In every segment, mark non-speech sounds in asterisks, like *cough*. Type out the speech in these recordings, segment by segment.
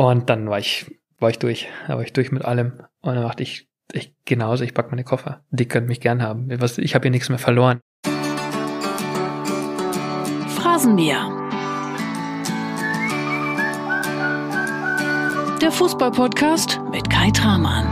Und dann war ich, war ich durch. Da war ich durch mit allem. Und dann dachte ich, ich genauso, ich packe meine Koffer. Die könnt mich gern haben. ich habe hier nichts mehr verloren. Phrasenmäher. Der Fußballpodcast mit Kai Tramann.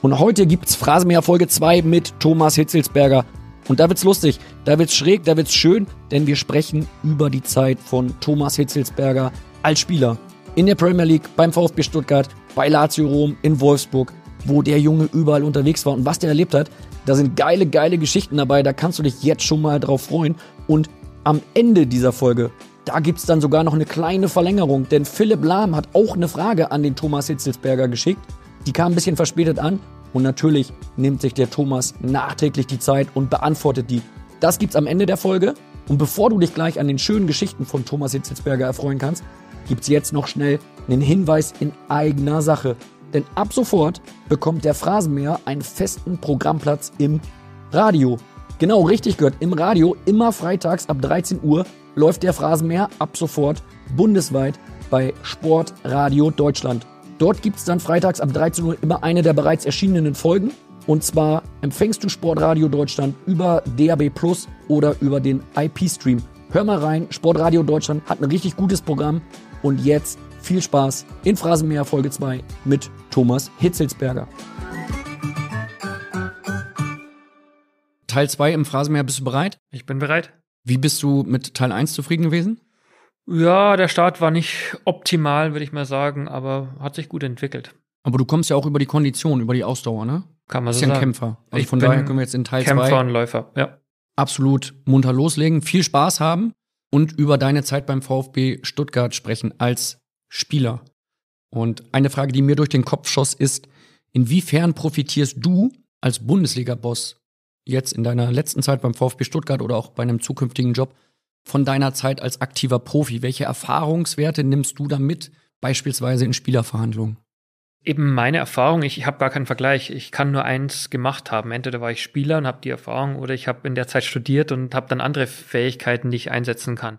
Und heute gibt's Phrasenmäher Folge 2 mit Thomas Hitzelsberger. Und da wird's lustig, da wird's schräg, da wird's schön, denn wir sprechen über die Zeit von Thomas Hitzelsberger als Spieler in der Premier League, beim VfB Stuttgart, bei Lazio Rom, in Wolfsburg, wo der Junge überall unterwegs war und was der erlebt hat. Da sind geile, geile Geschichten dabei, da kannst du dich jetzt schon mal drauf freuen. Und am Ende dieser Folge, da gibt's dann sogar noch eine kleine Verlängerung, denn Philipp Lahm hat auch eine Frage an den Thomas Hitzelsberger geschickt die kam ein bisschen verspätet an und natürlich nimmt sich der Thomas nachträglich die Zeit und beantwortet die. Das gibt's am Ende der Folge. Und bevor du dich gleich an den schönen Geschichten von Thomas Hitzelsberger erfreuen kannst, gibt's jetzt noch schnell einen Hinweis in eigener Sache. Denn ab sofort bekommt der Phrasenmäher einen festen Programmplatz im Radio. Genau, richtig gehört. Im Radio, immer freitags ab 13 Uhr, läuft der Phrasenmäher ab sofort bundesweit bei Sportradio Deutschland. Dort gibt es dann freitags ab 13 Uhr immer eine der bereits erschienenen Folgen. Und zwar empfängst du Sportradio Deutschland über DAB Plus oder über den IP-Stream. Hör mal rein, Sportradio Deutschland hat ein richtig gutes Programm. Und jetzt viel Spaß in Phrasenmäher Folge 2 mit Thomas Hitzelsberger. Teil 2 im Phrasenmäher, bist du bereit? Ich bin bereit. Wie bist du mit Teil 1 zufrieden gewesen? Ja, der Start war nicht optimal, würde ich mal sagen, aber hat sich gut entwickelt. Aber du kommst ja auch über die Kondition, über die Ausdauer, ne? Kann man so sagen. Ein Kämpfer. Also ich von daher können wir jetzt in Teil Kämpfer zwei und Läufer, ja. Absolut munter loslegen, viel Spaß haben und über deine Zeit beim VfB Stuttgart sprechen als Spieler. Und eine Frage, die mir durch den Kopf schoss, ist, inwiefern profitierst du als Bundesliga-Boss jetzt in deiner letzten Zeit beim VfB Stuttgart oder auch bei einem zukünftigen Job von deiner Zeit als aktiver Profi? Welche Erfahrungswerte nimmst du da mit, beispielsweise in Spielerverhandlungen? Eben meine Erfahrung, ich, ich habe gar keinen Vergleich. Ich kann nur eins gemacht haben. Entweder war ich Spieler und habe die Erfahrung oder ich habe in der Zeit studiert und habe dann andere Fähigkeiten, die ich einsetzen kann.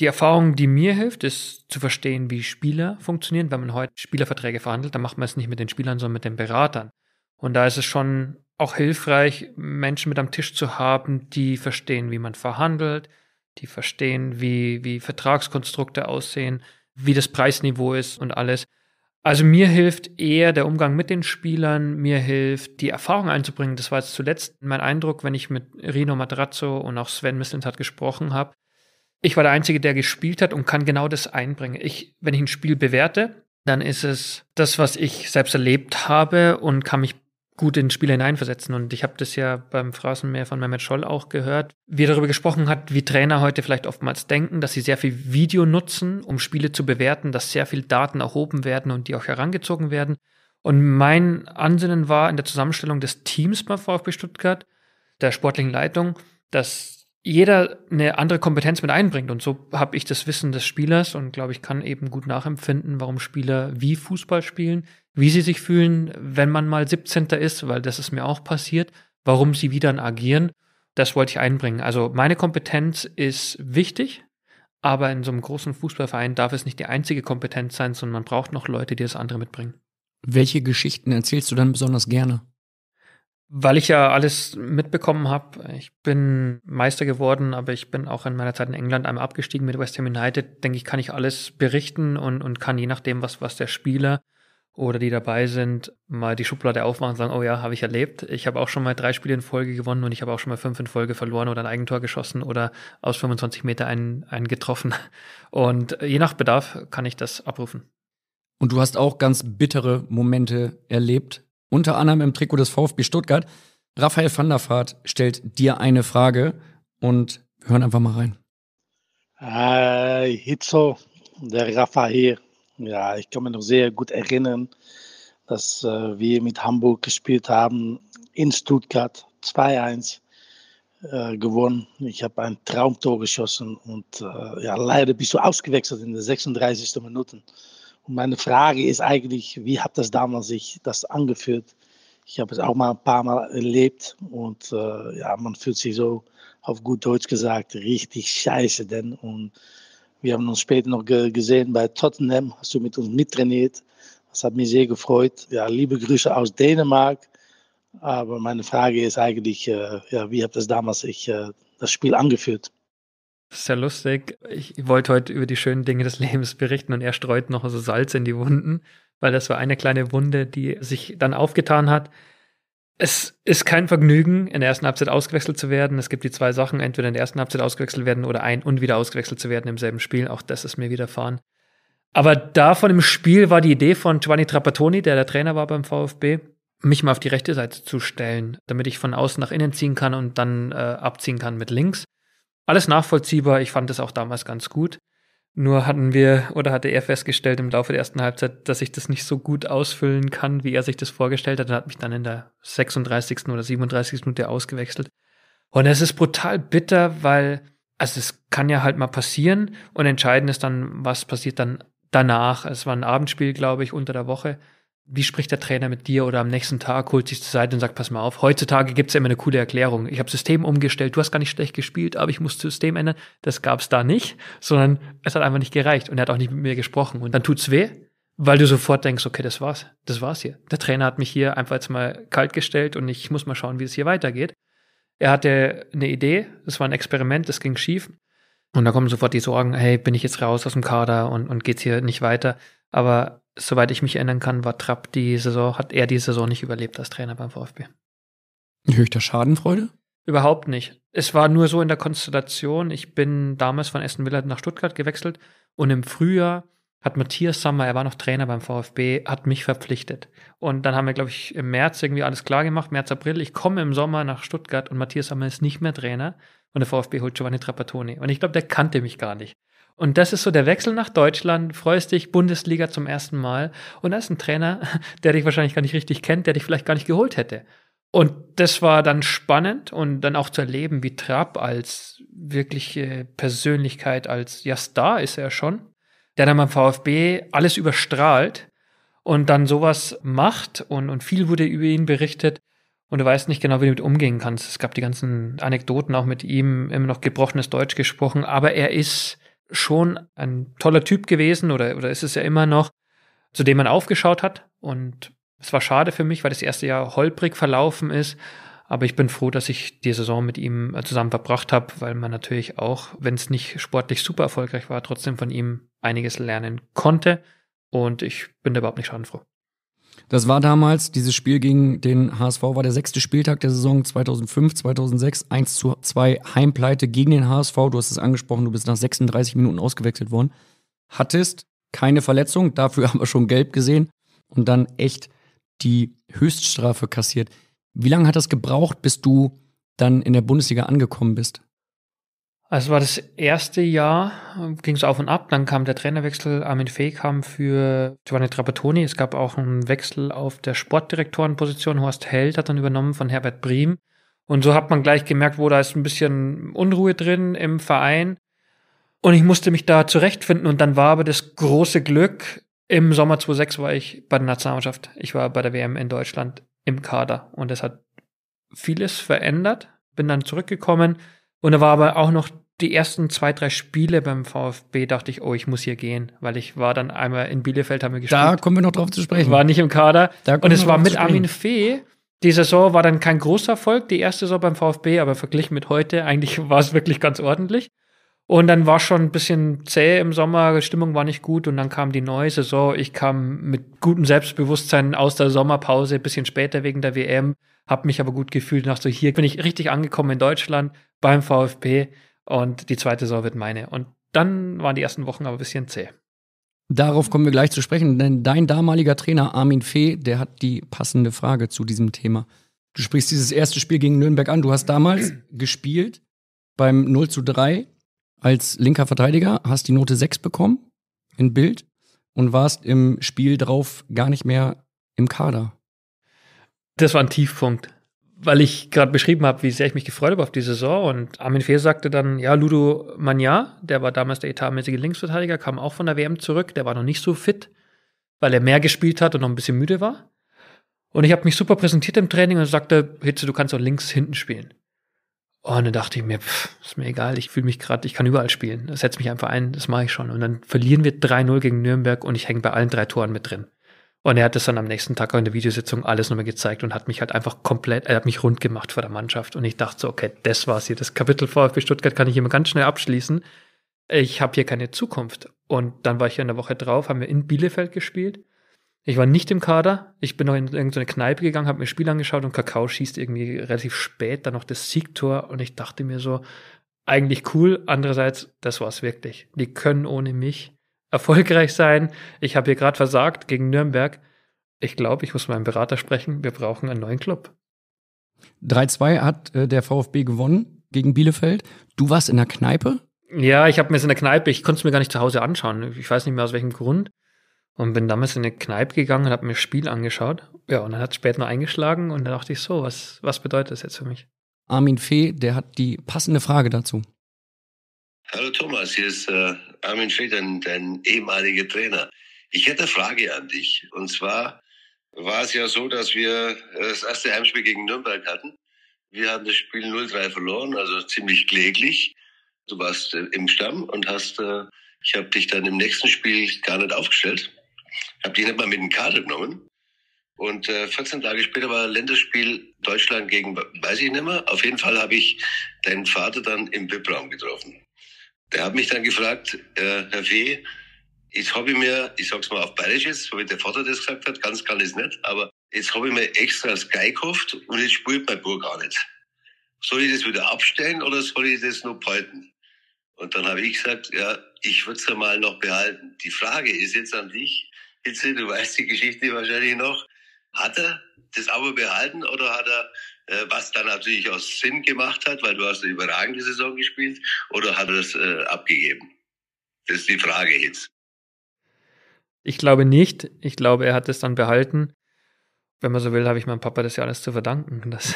Die Erfahrung, die mir hilft, ist zu verstehen, wie Spieler funktionieren. Wenn man heute Spielerverträge verhandelt, dann macht man es nicht mit den Spielern, sondern mit den Beratern. Und da ist es schon auch hilfreich, Menschen mit am Tisch zu haben, die verstehen, wie man verhandelt, die verstehen, wie, wie Vertragskonstrukte aussehen, wie das Preisniveau ist und alles. Also mir hilft eher der Umgang mit den Spielern, mir hilft die Erfahrung einzubringen. Das war jetzt zuletzt mein Eindruck, wenn ich mit Rino Madrazzo und auch Sven Mislintat gesprochen habe. Ich war der Einzige, der gespielt hat und kann genau das einbringen. Ich, wenn ich ein Spiel bewerte, dann ist es das, was ich selbst erlebt habe und kann mich gut in Spieler hineinversetzen. Und ich habe das ja beim Phrasenmeer von Mehmet Scholl auch gehört, wie er darüber gesprochen hat, wie Trainer heute vielleicht oftmals denken, dass sie sehr viel Video nutzen, um Spiele zu bewerten, dass sehr viel Daten erhoben werden und die auch herangezogen werden. Und mein Ansinnen war in der Zusammenstellung des Teams beim VfB Stuttgart, der sportlichen Leitung, dass jeder eine andere Kompetenz mit einbringt. Und so habe ich das Wissen des Spielers und glaube ich, kann eben gut nachempfinden, warum Spieler wie Fußball spielen, wie sie sich fühlen, wenn man mal 17. ist, weil das ist mir auch passiert, warum sie wie dann agieren. Das wollte ich einbringen. Also meine Kompetenz ist wichtig, aber in so einem großen Fußballverein darf es nicht die einzige Kompetenz sein, sondern man braucht noch Leute, die das andere mitbringen. Welche Geschichten erzählst du dann besonders gerne? Weil ich ja alles mitbekommen habe. Ich bin Meister geworden, aber ich bin auch in meiner Zeit in England einmal abgestiegen mit West Ham United. Denke ich, kann ich alles berichten und, und kann je nachdem, was, was der Spieler oder die dabei sind, mal die Schublade aufmachen und sagen, oh ja, habe ich erlebt. Ich habe auch schon mal drei Spiele in Folge gewonnen und ich habe auch schon mal fünf in Folge verloren oder ein Eigentor geschossen oder aus 25 Meter einen, einen getroffen. Und je nach Bedarf kann ich das abrufen. Und du hast auch ganz bittere Momente erlebt, unter anderem im Trikot des VfB Stuttgart. Raphael van der Vaart stellt dir eine Frage und hören einfach mal rein. Hi, äh, Hitzo, der Raphael. Ja, ich kann mich noch sehr gut erinnern, dass äh, wir mit Hamburg gespielt haben in Stuttgart 2-1 äh, gewonnen. Ich habe ein Traumtor geschossen und äh, ja, leider bist du ausgewechselt in der 36. Minute. Und meine Frage ist eigentlich, wie hat das damals sich das angefühlt? Ich habe es auch mal ein paar Mal erlebt und äh, ja, man fühlt sich so auf gut Deutsch gesagt richtig scheiße denn und wir haben uns später noch ge gesehen bei Tottenham, hast du mit uns mittrainiert. Das hat mich sehr gefreut. Ja, liebe Grüße aus Dänemark. Aber meine Frage ist eigentlich, äh, ja, wie habt ihr damals ich, äh, das Spiel angeführt? Sehr ja lustig. Ich wollte heute über die schönen Dinge des *laughs* Lebens berichten und er streut noch so Salz in die Wunden, weil das war eine kleine Wunde, die sich dann aufgetan hat es ist kein Vergnügen, in der ersten Halbzeit ausgewechselt zu werden. Es gibt die zwei Sachen, entweder in der ersten Halbzeit ausgewechselt werden oder ein- und wieder ausgewechselt zu werden im selben Spiel. Auch das ist mir widerfahren. Aber davon im Spiel war die Idee von Giovanni Trapattoni, der der Trainer war beim VfB, mich mal auf die rechte Seite zu stellen, damit ich von außen nach innen ziehen kann und dann äh, abziehen kann mit links. Alles nachvollziehbar. Ich fand das auch damals ganz gut. Nur hatten wir oder hatte er festgestellt im Laufe der ersten Halbzeit, dass ich das nicht so gut ausfüllen kann, wie er sich das vorgestellt hat Er hat mich dann in der 36. oder 37. Minute ausgewechselt. Und es ist brutal bitter, weil, also es kann ja halt mal passieren und entscheidend ist dann, was passiert dann danach. Es war ein Abendspiel, glaube ich, unter der Woche wie spricht der Trainer mit dir oder am nächsten Tag holt sich zur Seite und sagt, pass mal auf, heutzutage gibt es ja immer eine coole Erklärung. Ich habe System umgestellt, du hast gar nicht schlecht gespielt, aber ich muss das System ändern. Das gab es da nicht, sondern es hat einfach nicht gereicht und er hat auch nicht mit mir gesprochen. Und dann tut's weh, weil du sofort denkst, okay, das war's, das war's hier. Der Trainer hat mich hier einfach jetzt mal kalt gestellt und ich muss mal schauen, wie es hier weitergeht. Er hatte eine Idee, das war ein Experiment, das ging schief. Und da kommen sofort die Sorgen, hey, bin ich jetzt raus aus dem Kader und, und geht's hier nicht weiter? Aber soweit ich mich erinnern kann, war Trapp die Saison, hat er die Saison nicht überlebt als Trainer beim VfB. Höchster Schadenfreude? Überhaupt nicht. Es war nur so in der Konstellation. Ich bin damals von Essen Villa nach Stuttgart gewechselt und im Frühjahr hat Matthias Sammer, er war noch Trainer beim VfB, hat mich verpflichtet. Und dann haben wir, glaube ich, im März irgendwie alles klar gemacht, März, April. Ich komme im Sommer nach Stuttgart und Matthias Sammer ist nicht mehr Trainer und der VfB holt Giovanni Trapattoni. Und ich glaube, der kannte mich gar nicht. Und das ist so der Wechsel nach Deutschland, freust dich, Bundesliga zum ersten Mal. Und da ist ein Trainer, *laughs* der dich wahrscheinlich gar nicht richtig kennt, der dich vielleicht gar nicht geholt hätte. Und das war dann spannend und dann auch zu erleben, wie Trapp als wirkliche Persönlichkeit, als ja Star ist er schon, der dann beim VfB alles überstrahlt und dann sowas macht und, und viel wurde über ihn berichtet und du weißt nicht genau, wie du damit umgehen kannst. Es gab die ganzen Anekdoten auch mit ihm, immer noch gebrochenes Deutsch gesprochen, aber er ist schon ein toller Typ gewesen oder, oder ist es ja immer noch, zu dem man aufgeschaut hat. Und es war schade für mich, weil das erste Jahr holprig verlaufen ist. Aber ich bin froh, dass ich die Saison mit ihm äh, zusammen verbracht habe, weil man natürlich auch, wenn es nicht sportlich super erfolgreich war, trotzdem von ihm einiges lernen konnte. Und ich bin da überhaupt nicht schadenfroh. Das war damals, dieses Spiel gegen den HSV war der sechste Spieltag der Saison 2005, 2006. 1 zu 2 Heimpleite gegen den HSV. Du hast es angesprochen, du bist nach 36 Minuten ausgewechselt worden. Hattest keine Verletzung, dafür *laughs* aber schon gelb gesehen und dann echt die Höchststrafe kassiert. Wie lange hat das gebraucht, bis du dann in der Bundesliga angekommen bist? Also war das erste Jahr, ging es auf und ab, dann kam der Trainerwechsel, Armin Fee kam für Giovanni Trapattoni, es gab auch einen Wechsel auf der Sportdirektorenposition, Horst Held hat dann übernommen von Herbert Briem und so hat man gleich gemerkt, wo da ist ein bisschen Unruhe drin im Verein und ich musste mich da zurechtfinden und dann war aber das große Glück, im Sommer 2006 war ich bei der Nationalmannschaft, ich war bei der WM in Deutschland im Kader und das hat vieles verändert, bin dann zurückgekommen und da war aber auch noch die ersten zwei, drei Spiele beim VfB dachte ich, oh, ich muss hier gehen, weil ich war dann einmal in Bielefeld, haben wir gespielt. Da kommen wir noch drauf zu sprechen. War nicht im Kader. Und es war mit Armin Fee. Die Saison war dann kein großer Erfolg, die erste Saison beim VfB, aber verglichen mit heute, eigentlich *laughs* war es wirklich ganz ordentlich. Und dann war schon ein bisschen zäh im Sommer, die Stimmung war nicht gut und dann kam die neue Saison. Ich kam mit gutem Selbstbewusstsein aus der Sommerpause, ein bisschen später wegen der WM, habe mich aber gut gefühlt, dachte so, hier bin ich richtig angekommen in Deutschland beim VfB und die zweite Saison wird meine. Und dann waren die ersten Wochen aber ein bisschen zäh. Darauf kommen wir gleich zu sprechen, denn dein damaliger Trainer Armin Fee, der hat die passende Frage zu diesem Thema. Du sprichst dieses erste Spiel gegen Nürnberg an. Du hast damals *clears throat* gespielt beim 0 zu 3 als linker Verteidiger, hast die Note 6 bekommen in Bild und warst im Spiel drauf gar nicht mehr im Kader. Das war ein Tiefpunkt weil ich gerade beschrieben habe, wie sehr ich mich gefreut habe auf die Saison. Und Armin Fehr sagte dann, ja, Ludo Magna, der war damals der etatmäßige Linksverteidiger, kam auch von der WM zurück, der war noch nicht so fit, weil er mehr gespielt hat und noch ein bisschen müde war. Und ich habe mich super präsentiert im Training und sagte, Hitze, du kannst auch links hinten spielen. Oh, und dann dachte ich mir, pff, ist mir egal, ich fühle mich gerade, ich kann überall spielen. Das Setz mich einfach ein, das mache ich schon. Und dann verlieren wir 3-0 gegen Nürnberg und ich hänge bei allen drei Toren mit drin. Und er hat das dann am nächsten Tag auch in der Videositzung alles nochmal gezeigt und hat mich halt einfach komplett, er hat mich rund gemacht vor der Mannschaft. Und ich dachte so, okay, das war's hier. Das Kapitel VfB Stuttgart kann ich immer ganz schnell abschließen. Ich habe hier keine Zukunft. Und dann war ich ja in der Woche drauf, haben wir in Bielefeld gespielt. Ich war nicht im Kader. Ich bin noch in irgendeine Kneipe gegangen, habe mir Spiel angeschaut und Kakao schießt irgendwie relativ spät dann noch das Siegtor. Und ich dachte mir so, eigentlich cool. Andererseits, das war's wirklich. Die können ohne mich erfolgreich sein. Ich habe hier gerade versagt gegen Nürnberg. Ich glaube, ich muss mit meinem Berater sprechen. Wir brauchen einen neuen Club. 3-2 hat äh, der VfB gewonnen gegen Bielefeld. Du warst in der Kneipe? Ja, ich habe mir es in der Kneipe, ich konnte es mir gar nicht zu Hause anschauen. Ich weiß nicht mehr aus welchem Grund. Und bin damals in eine Kneipe gegangen und habe mir das Spiel angeschaut. Ja, und dann hat es spät noch eingeschlagen und dann dachte ich so, was, was bedeutet das jetzt für mich? Armin Fee, der hat die passende Frage dazu. Hallo Thomas, hier ist äh, Armin Schwed, dein, ehemaliger Trainer. Ich hätte eine Frage an dich. Und zwar war es ja so, dass wir äh, das erste Heimspiel gegen Nürnberg hatten. Wir haben das Spiel 0-3 verloren, also ziemlich kläglich. Du warst äh, im Stamm und hast, äh, ich habe dich dann im nächsten Spiel gar nicht aufgestellt. Ich habe dich nicht mal mit dem Kader genommen. Und äh, 14 Tage später war Länderspiel Deutschland gegen, weiß ich nicht mehr. Auf jeden Fall habe ich deinen Vater dann im VIP-Raum getroffen. Der hat mich dann gefragt, äh, Herr Fee, jetzt habe ich mir, ich sag's mal auf Bayerisch jetzt, so wie der Vater das gesagt hat, ganz kann es nicht, aber jetzt habe ich mir extra Sky Geil gekauft und jetzt spült mein Burg auch nicht. Soll ich das wieder abstellen oder soll ich das nur behalten? Und dann habe ich gesagt, ja, ich würde es ja mal noch behalten. Die Frage ist jetzt an dich, Hitze, du weißt die Geschichte wahrscheinlich noch, hat er das aber behalten oder hat er äh, was dann natürlich auch Sinn gemacht hat, weil du hast eine überragende Saison gespielt oder hat er es äh, abgegeben? Das ist die Frage jetzt. Ich glaube nicht. Ich glaube, er hat es dann behalten. Wenn man so will, habe ich meinem Papa das ja alles zu verdanken, *laughs* dass,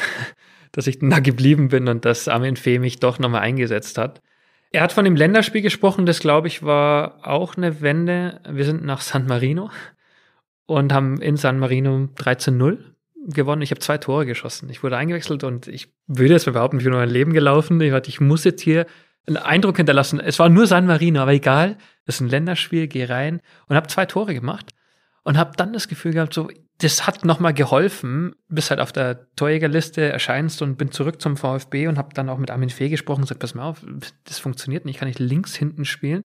dass ich da geblieben bin und dass Armin Fee mich doch nochmal eingesetzt hat. Er hat von dem Länderspiel gesprochen, das glaube ich war auch eine Wende. Wir sind nach San Marino und haben in San Marino 13-0 gewonnen. Ich habe zwei Tore geschossen. Ich wurde eingewechselt und ich würde jetzt mal behaupten, ich bin nur mein Leben gelaufen. Ich dachte, ich muss jetzt hier einen Eindruck hinterlassen. Es war nur San Marino, aber egal. Das ist ein Länderspiel, geh rein und habe zwei Tore gemacht und habe dann das Gefühl gehabt, so das hat nochmal geholfen, bis halt auf der Torjägerliste erscheinst und bin zurück zum VfB und habe dann auch mit Armin Fee gesprochen und gesagt, pass mal auf, das funktioniert nicht, ich kann nicht links hinten spielen.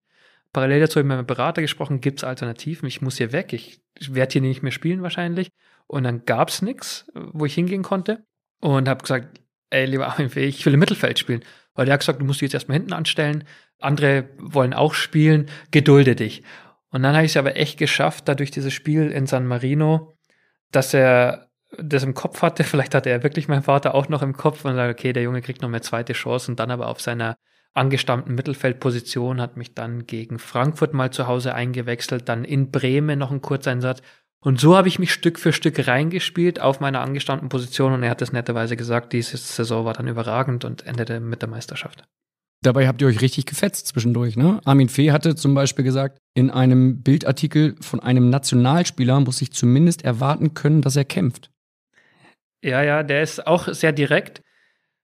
Parallel dazu habe ich mit meinem Berater gesprochen, gibt es Alternativen, ich muss hier weg, ich werde hier nicht mehr spielen wahrscheinlich. Und dann gab es nichts, wo ich hingehen konnte. Und habe gesagt, ey, lieber Armin Fee, ich will im Mittelfeld spielen. Weil der hat gesagt, du musst dich jetzt erstmal hinten anstellen. Andere wollen auch spielen, gedulde dich. Und dann habe ich es aber echt geschafft, dadurch dieses Spiel in San Marino, dass er das im Kopf hatte. *laughs* Vielleicht hatte er wirklich meinen Vater auch noch im Kopf und sagt, okay, der Junge kriegt noch eine zweite Chance und dann aber auf seiner angestammten Mittelfeldposition hat mich dann gegen Frankfurt mal zu Hause eingewechselt, dann in Bremen noch einen Kurzeinsatz und so habe ich mich Stück für Stück reingespielt auf meiner angestammten Position und er hat es netterweise gesagt, diese Saison war dann überragend und endete mit der Meisterschaft. Dabei habt ihr euch richtig gefetzt zwischendurch, ne? Armin Fee hatte zum Beispiel gesagt, in einem Bildartikel von einem Nationalspieler muss ich zumindest erwarten können, dass er kämpft. Ja, ja, der ist auch sehr direkt.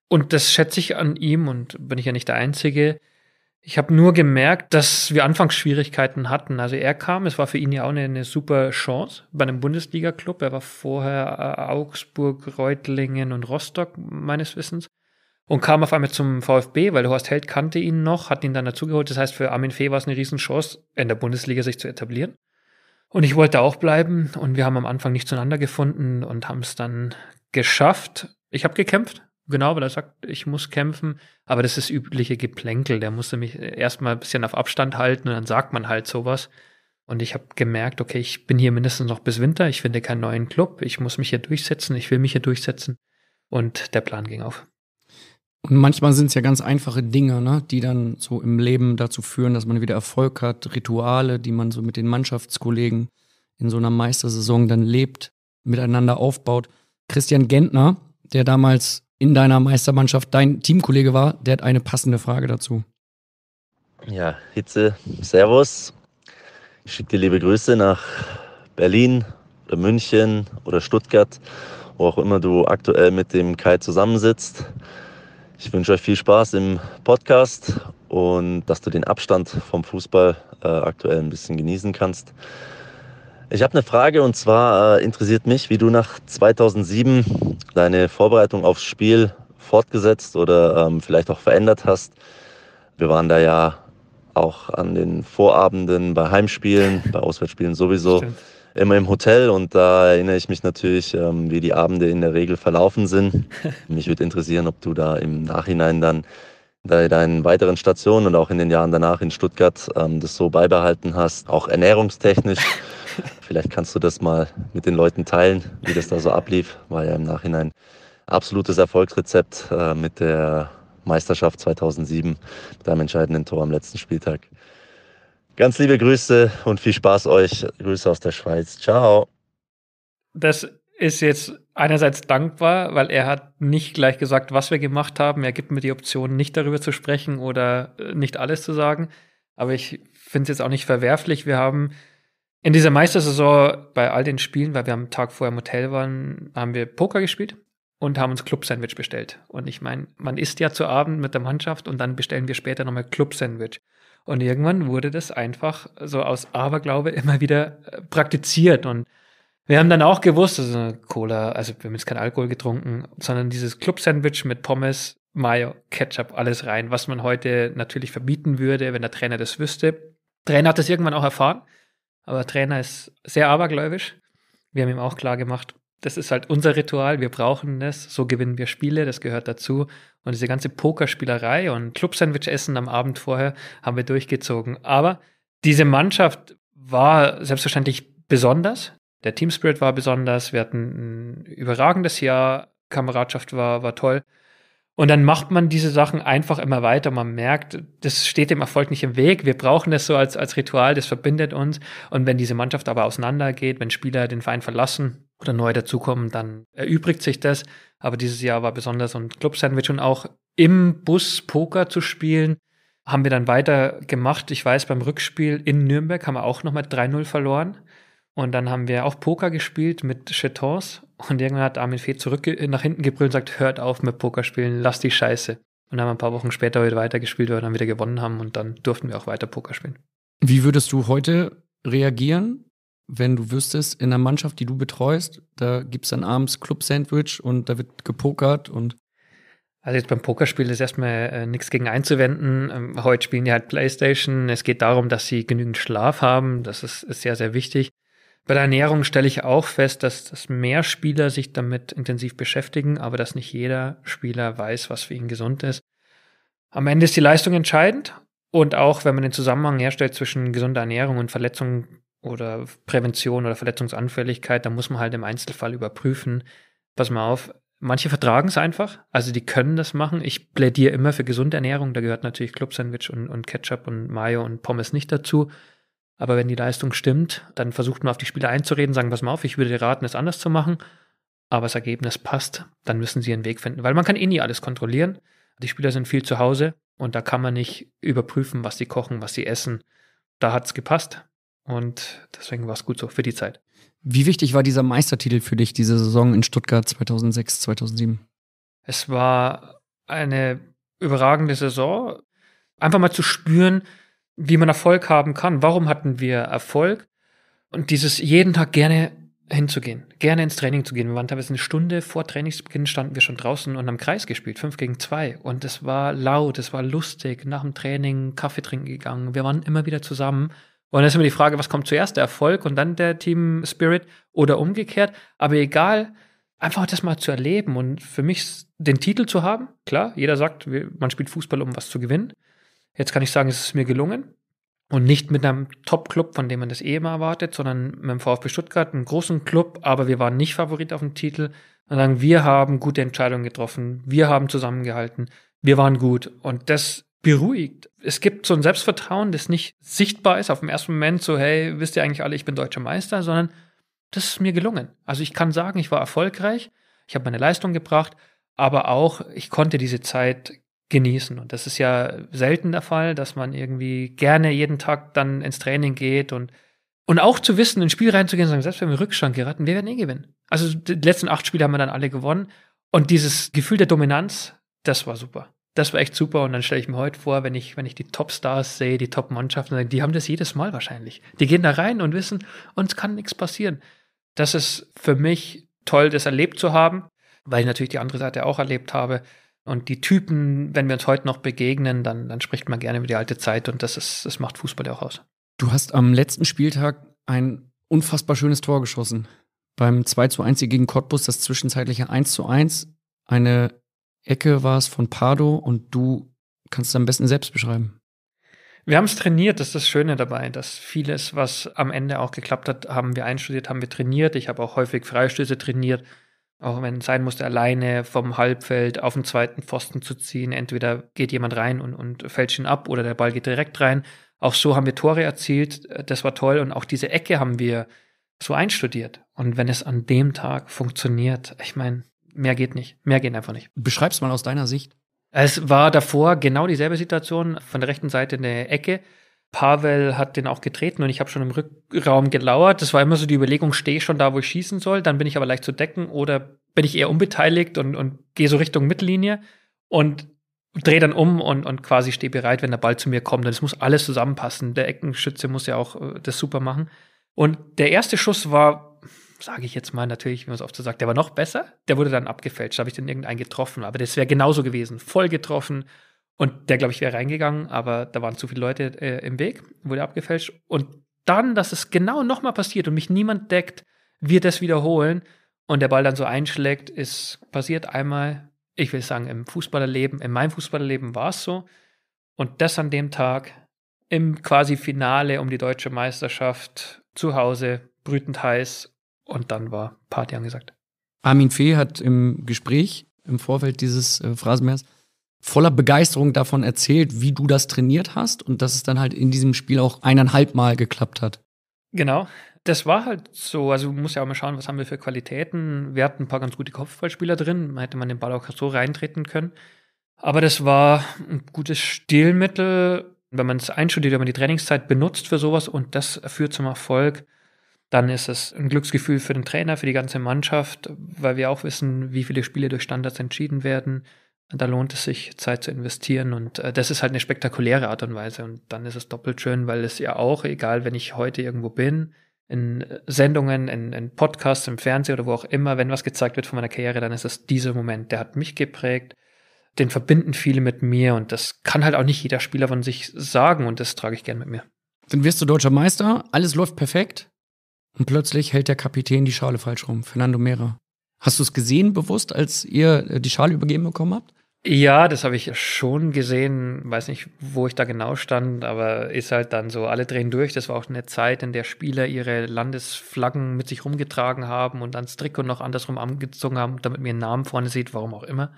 Und das schätze ich an ihm und bin ich ja nicht der Einzige. Ich habe nur gemerkt, dass wir anfangs Schwierigkeiten hatten. Also er kam, es war für ihn ja auch eine, eine super Chance bei einem Bundesliga-Club. Er war vorher äh, Augsburg, Reutlingen und Rostock meines Wissens und kam auf einmal zum VfB, weil Horst Held kannte ihn noch, hat ihn dann dazugeholt. Das heißt, für Armin Fee war es eine Riesenchance, in der Bundesliga sich zu etablieren. Und ich wollte auch bleiben und wir haben am Anfang nicht zueinander gefunden und haben es dann geschafft. Ich habe gekämpft, Genau, weil er sagt, ich muss kämpfen. Aber das ist übliche Geplänkel. Der musste mich erstmal ein bisschen auf Abstand halten und dann sagt man halt sowas. Und ich habe gemerkt, okay, ich bin hier mindestens noch bis Winter. Ich finde keinen neuen Club. Ich muss mich hier durchsetzen. Ich will mich hier durchsetzen. Und der Plan ging auf. Und manchmal sind es ja ganz einfache Dinge, ne, die dann so im Leben dazu führen, dass man wieder Erfolg hat. Rituale, die man so mit den Mannschaftskollegen in so einer Meistersaison dann lebt, miteinander aufbaut. Christian Gentner, der damals in deiner Meistermannschaft dein Teamkollege war, der hat eine passende Frage dazu. Ja, Hitze, Servus. Ich schicke dir liebe Grüße nach Berlin oder München oder Stuttgart, wo auch immer du aktuell mit dem Kai zusammensitzt. Ich wünsche euch viel Spaß im Podcast und dass du den Abstand vom Fußball äh, aktuell ein bisschen genießen kannst. Ich habe eine Frage und zwar äh, interessiert mich, wie du nach 2007 deine Vorbereitung aufs Spiel fortgesetzt oder ähm, vielleicht auch verändert hast. Wir waren da ja auch an den Vorabenden bei Heimspielen, bei Auswärtsspielen sowieso, Stimmt. immer im Hotel und da erinnere ich mich natürlich, ähm, wie die Abende in der Regel verlaufen sind. *laughs* mich würde interessieren, ob du da im Nachhinein dann bei deinen weiteren Stationen und auch in den Jahren danach in Stuttgart ähm, das so beibehalten hast, auch ernährungstechnisch. *laughs* Vielleicht kannst du das mal mit den Leuten teilen, wie das da so ablief. War ja im Nachhinein absolutes Erfolgsrezept äh, mit der Meisterschaft 2007, mit einem entscheidenden Tor am letzten Spieltag. Ganz liebe Grüße und viel Spaß euch. Grüße aus der Schweiz. Ciao. Das ist jetzt einerseits dankbar, weil er hat nicht gleich gesagt, was wir gemacht haben. Er gibt mir die Option, nicht darüber zu sprechen oder äh, nicht alles zu sagen. Aber ich finde es jetzt auch nicht verwerflich. Wir haben in dieser Meistersaison bei all den Spielen, weil wir am Tag vorher im Hotel waren, haben wir Poker gespielt und haben uns Club-Sandwich bestellt. Und ich meine, man isst ja zu Abend mit der Mannschaft und dann bestellen wir später nochmal Club-Sandwich. Und irgendwann wurde das einfach so aus Aberglaube immer wieder äh, praktiziert. Und wir haben dann auch gewusst, also Cola, also wir haben jetzt keinen Alkohol getrunken, sondern dieses Club-Sandwich mit Pommes, Mayo, Ketchup, alles rein, was man heute natürlich verbieten würde, wenn der Trainer das wüsste. Der Trainer hat das irgendwann auch erfahren aber Trainer ist sehr abergläubisch. Wir haben ihm auch klar gemacht, das ist halt unser Ritual, wir brauchen das, so gewinnen wir Spiele, das gehört dazu. Und diese ganze Pokerspielerei und Club-Sandwich-Essen am Abend vorher haben wir durchgezogen. Aber diese Mannschaft war selbstverständlich besonders. Der Team Spirit war besonders. Wir hatten ein überragendes Jahr. Kameradschaft war, war toll. Und dann macht man diese Sachen einfach immer weiter. Man merkt, das steht dem Erfolg nicht im Weg. Wir brauchen das so als, als Ritual, das verbindet uns. Und wenn diese Mannschaft aber auseinandergeht, wenn Spieler den Verein verlassen oder neu dazukommen, dann erübrigt sich das. Aber dieses Jahr war besonders und Club Sandwich und auch im Bus Poker zu spielen, haben wir dann weiter gemacht. Ich weiß, beim Rückspiel in Nürnberg haben wir auch nochmal 3-0 verloren. Und dann haben wir auch Poker gespielt mit Chetons und irgendwann hat Armin Fee zurück nach hinten gebrüllt und sagt, hört auf mit Pokerspielen, lass die Scheiße. Und dann haben wir ein paar Wochen später heute weitergespielt, weil wir dann wieder gewonnen haben und dann durften wir auch weiter Poker spielen. Wie würdest du heute reagieren, wenn du wüsstest, in der Mannschaft, die du betreust, da gibt es dann abends Club-Sandwich und da wird gepokert und. Also jetzt beim Pokerspiel ist erstmal äh, nichts gegen einzuwenden. Ähm, heute spielen die halt Playstation. Es geht darum, dass sie genügend Schlaf haben. Das ist, ist sehr, sehr wichtig. Bei der Ernährung stelle ich auch fest, dass, dass mehr Spieler sich damit intensiv beschäftigen, aber dass nicht jeder Spieler weiß, was für ihn gesund ist. Am Ende ist die Leistung entscheidend und auch wenn man den Zusammenhang herstellt zwischen gesunder Ernährung und Verletzung oder Prävention oder Verletzungsanfälligkeit, dann muss man halt im Einzelfall überprüfen, pass mal auf, manche vertragen es einfach, also die können das machen. Ich plädiere immer für gesunde Ernährung, da gehört natürlich Club-Sandwich und, und Ketchup und Mayo und Pommes nicht dazu. Aber wenn die Leistung stimmt, dann versucht man auf die Spieler einzureden, sagen, pass mal auf, ich würde dir raten, es anders zu machen. Aber das Ergebnis passt, dann müssen sie ihren Weg finden. Weil man kann eh nie alles kontrollieren. Die Spieler sind viel zu Hause und da kann man nicht überprüfen, was sie kochen, was sie essen. Da hat es gepasst und deswegen war es gut so für die Zeit. Wie wichtig war dieser Meistertitel für dich, diese Saison in Stuttgart 2006, 2007? Es war eine überragende Saison. Einfach mal zu spüren, wie man Erfolg haben kann. Warum hatten wir Erfolg? Und dieses jeden Tag gerne hinzugehen, gerne ins Training zu gehen. Wir waren teilweise eine Stunde vor Trainingsbeginn standen wir schon draußen und haben Kreis gespielt, fünf gegen zwei. Und es war laut, es war lustig. Nach dem Training Kaffee trinken gegangen. Wir waren immer wieder zusammen. Und dann ist immer die Frage, was kommt zuerst, der Erfolg und dann der Team Spirit oder umgekehrt. Aber egal, einfach das mal zu erleben und für mich den Titel zu haben. Klar, jeder sagt, man spielt Fußball, um was zu gewinnen. Jetzt kann ich sagen, es ist mir gelungen. Und nicht mit einem Top-Club, von dem man das eh immer erwartet, sondern mit dem VfB Stuttgart, einem großen Club, aber wir waren nicht Favorit auf dem Titel. Und sagen, wir haben gute Entscheidungen getroffen, wir haben zusammengehalten, wir waren gut. Und das beruhigt. Es gibt so ein Selbstvertrauen, das nicht sichtbar ist auf dem ersten Moment, so, hey, wisst ihr eigentlich alle, ich bin deutscher Meister, sondern das ist mir gelungen. Also ich kann sagen, ich war erfolgreich, ich habe meine Leistung gebracht, aber auch ich konnte diese Zeit genießen. Und das ist ja selten der Fall, dass man irgendwie gerne jeden Tag dann ins Training geht und, und auch zu wissen, ins Spiel reinzugehen und sagen, selbst wenn wir Rückstand geraten, wir werden eh gewinnen. Also die letzten acht Spiele haben wir dann alle gewonnen. Und dieses Gefühl der Dominanz, das war super. Das war echt super. Und dann stelle ich mir heute vor, wenn ich, wenn ich die Top-Stars sehe, die Top-Mannschaften, die haben das jedes Mal wahrscheinlich. Die gehen da rein und wissen, uns kann nichts passieren. Das ist für mich toll, das erlebt zu haben, weil ich natürlich die andere Seite auch erlebt habe und die Typen, wenn wir uns heute noch begegnen, dann, dann spricht man gerne über die alte Zeit und das, ist, das macht Fußball ja auch aus. Du hast am letzten Spieltag ein unfassbar schönes Tor geschossen. Beim 2 zu 1 gegen Cottbus, das zwischenzeitliche 1 zu 1. Eine Ecke war es von Pardo und du kannst es am besten selbst beschreiben. Wir haben es trainiert, das ist das Schöne dabei, dass vieles, was am Ende auch geklappt hat, haben wir einstudiert, haben wir trainiert. Ich habe auch häufig Freistöße trainiert auch wenn es sein musste, alleine vom Halbfeld auf den zweiten Pfosten zu ziehen. Entweder geht jemand rein und, und fälscht ihn ab oder der Ball geht direkt rein. Auch so haben wir Tore erzielt. Das war toll. Und auch diese Ecke haben wir so einstudiert. Und wenn es an dem Tag funktioniert, ich meine, mehr geht nicht. Mehr geht einfach nicht. Beschreib's mal aus deiner Sicht. Es war davor genau dieselbe Situation. Von der rechten Seite eine Ecke. Pavel hat den auch getreten und ich habe schon im Rückraum gelauert. Das war immer so die Überlegung, stehe ich schon da, wo ich schießen soll, dann bin ich aber leicht zu decken oder bin ich eher unbeteiligt und, und gehe so Richtung Mittellinie und drehe dann um und, und quasi stehe bereit, wenn der Ball zu mir kommt. Und es muss alles zusammenpassen. Der Eckenschütze muss ja auch äh, das super machen. Und der erste Schuss war, sage ich jetzt mal natürlich, wie man es oft so sagt, der war noch besser. Der wurde dann abgefälscht. Da habe ich den irgendeinen getroffen. Aber das wäre genauso gewesen. Voll getroffen und der, glaube ich, wäre reingegangen, aber da waren zu viele Leute äh, im Weg, wurde abgefälscht. Und dann, dass es genau nochmal passiert und mich niemand deckt, wird das wiederholen und der Ball dann so einschlägt, ist passiert einmal, ich will sagen, im Fußballerleben, in meinem Fußballerleben war es so. Und das an dem Tag im quasi Finale um die deutsche Meisterschaft zu Hause, brütend heiß und dann war Party angesagt. Armin Fee hat im Gespräch im Vorfeld dieses äh, Phrasenmeers voller Begeisterung davon erzählt, wie du das trainiert hast und dass es dann halt in diesem Spiel auch eineinhalb Mal geklappt hat. Genau. Das war halt so, also man muss ja auch mal schauen, was haben wir für Qualitäten. Wir hatten ein paar ganz gute Kopfballspieler drin, man hätte man den Ball auch so reintreten können. Aber das war ein gutes Stilmittel, wenn man es einstudiert, wenn man die Trainingszeit benutzt für sowas und das führt zum Erfolg, dann ist es ein Glücksgefühl für den Trainer, für die ganze Mannschaft, weil wir auch wissen, wie viele Spiele durch Standards entschieden werden, da lohnt es sich, Zeit zu investieren und äh, das ist halt eine spektakuläre Art und Weise und dann ist es doppelt schön, weil es ja auch, egal wenn ich heute irgendwo bin, in äh, Sendungen, in, in Podcasts, im Fernsehen oder wo auch immer, wenn was gezeigt wird von meiner Karriere, dann ist es dieser Moment, der hat mich geprägt, den verbinden viele mit mir und das kann halt auch nicht jeder Spieler von sich sagen und das trage ich gern mit mir. Dann wirst du deutscher Meister, alles läuft perfekt und plötzlich hält der Kapitän die Schale falsch rum, Fernando Mera. Hast du es gesehen bewusst, als ihr äh, die Schale übergeben bekommen habt? Ja, das habe ich schon gesehen. Weiß nicht, wo ich da genau stand, aber ist halt dann so, alle drehen durch. Das war auch eine Zeit, in der Spieler ihre Landesflaggen mit sich rumgetragen haben und dann ans Trikot noch andersrum angezogen haben, damit mir einen Namen vorne sieht, warum auch immer.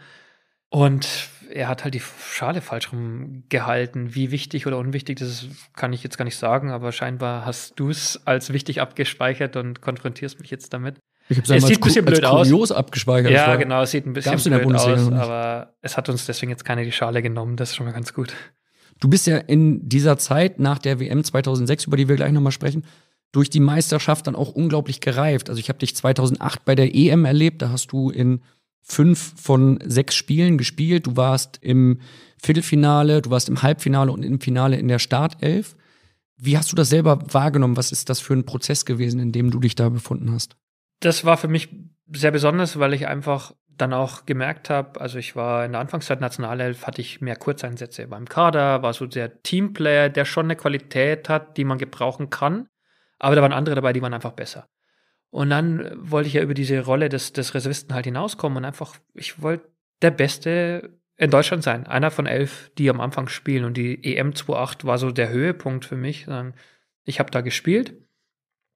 Und er hat halt die Schale falsch rumgehalten. Wie wichtig oder unwichtig, das kann ich jetzt gar nicht sagen, aber scheinbar hast du es als wichtig abgespeichert und konfrontierst mich jetzt damit. Ich habe es sieht ein bisschen blöd als kurios aus. abgespeichert. Ja, genau, es sieht ein bisschen Gab's blöd aus, aber es hat uns deswegen jetzt keine die Schale genommen, das ist schon mal ganz gut. Du bist ja in dieser Zeit nach der WM 2006, über die wir gleich nochmal sprechen, durch die Meisterschaft dann auch unglaublich gereift. Also ich habe dich 2008 bei der EM erlebt, da hast du in fünf von sechs Spielen gespielt. Du warst im Viertelfinale, du warst im Halbfinale und im Finale in der Startelf. Wie hast du das selber wahrgenommen? Was ist das für ein Prozess gewesen, in dem du dich da befunden hast? das war für mich sehr besonders, weil ich einfach dann auch gemerkt habe, also ich war in der Anfangszeit Nationalelf, hatte ich mehr Kurzeinsätze, beim Kader, war so der Teamplayer, der schon eine Qualität hat, die man gebrauchen kann. Aber da waren andere dabei, die waren einfach besser. Und dann wollte ich ja über diese Rolle des, des Reservisten halt hinauskommen und einfach, ich wollte der Beste in Deutschland sein. Einer von elf, die am Anfang spielen. Und die EM 2.8 war so der Höhepunkt für mich. Ich habe da gespielt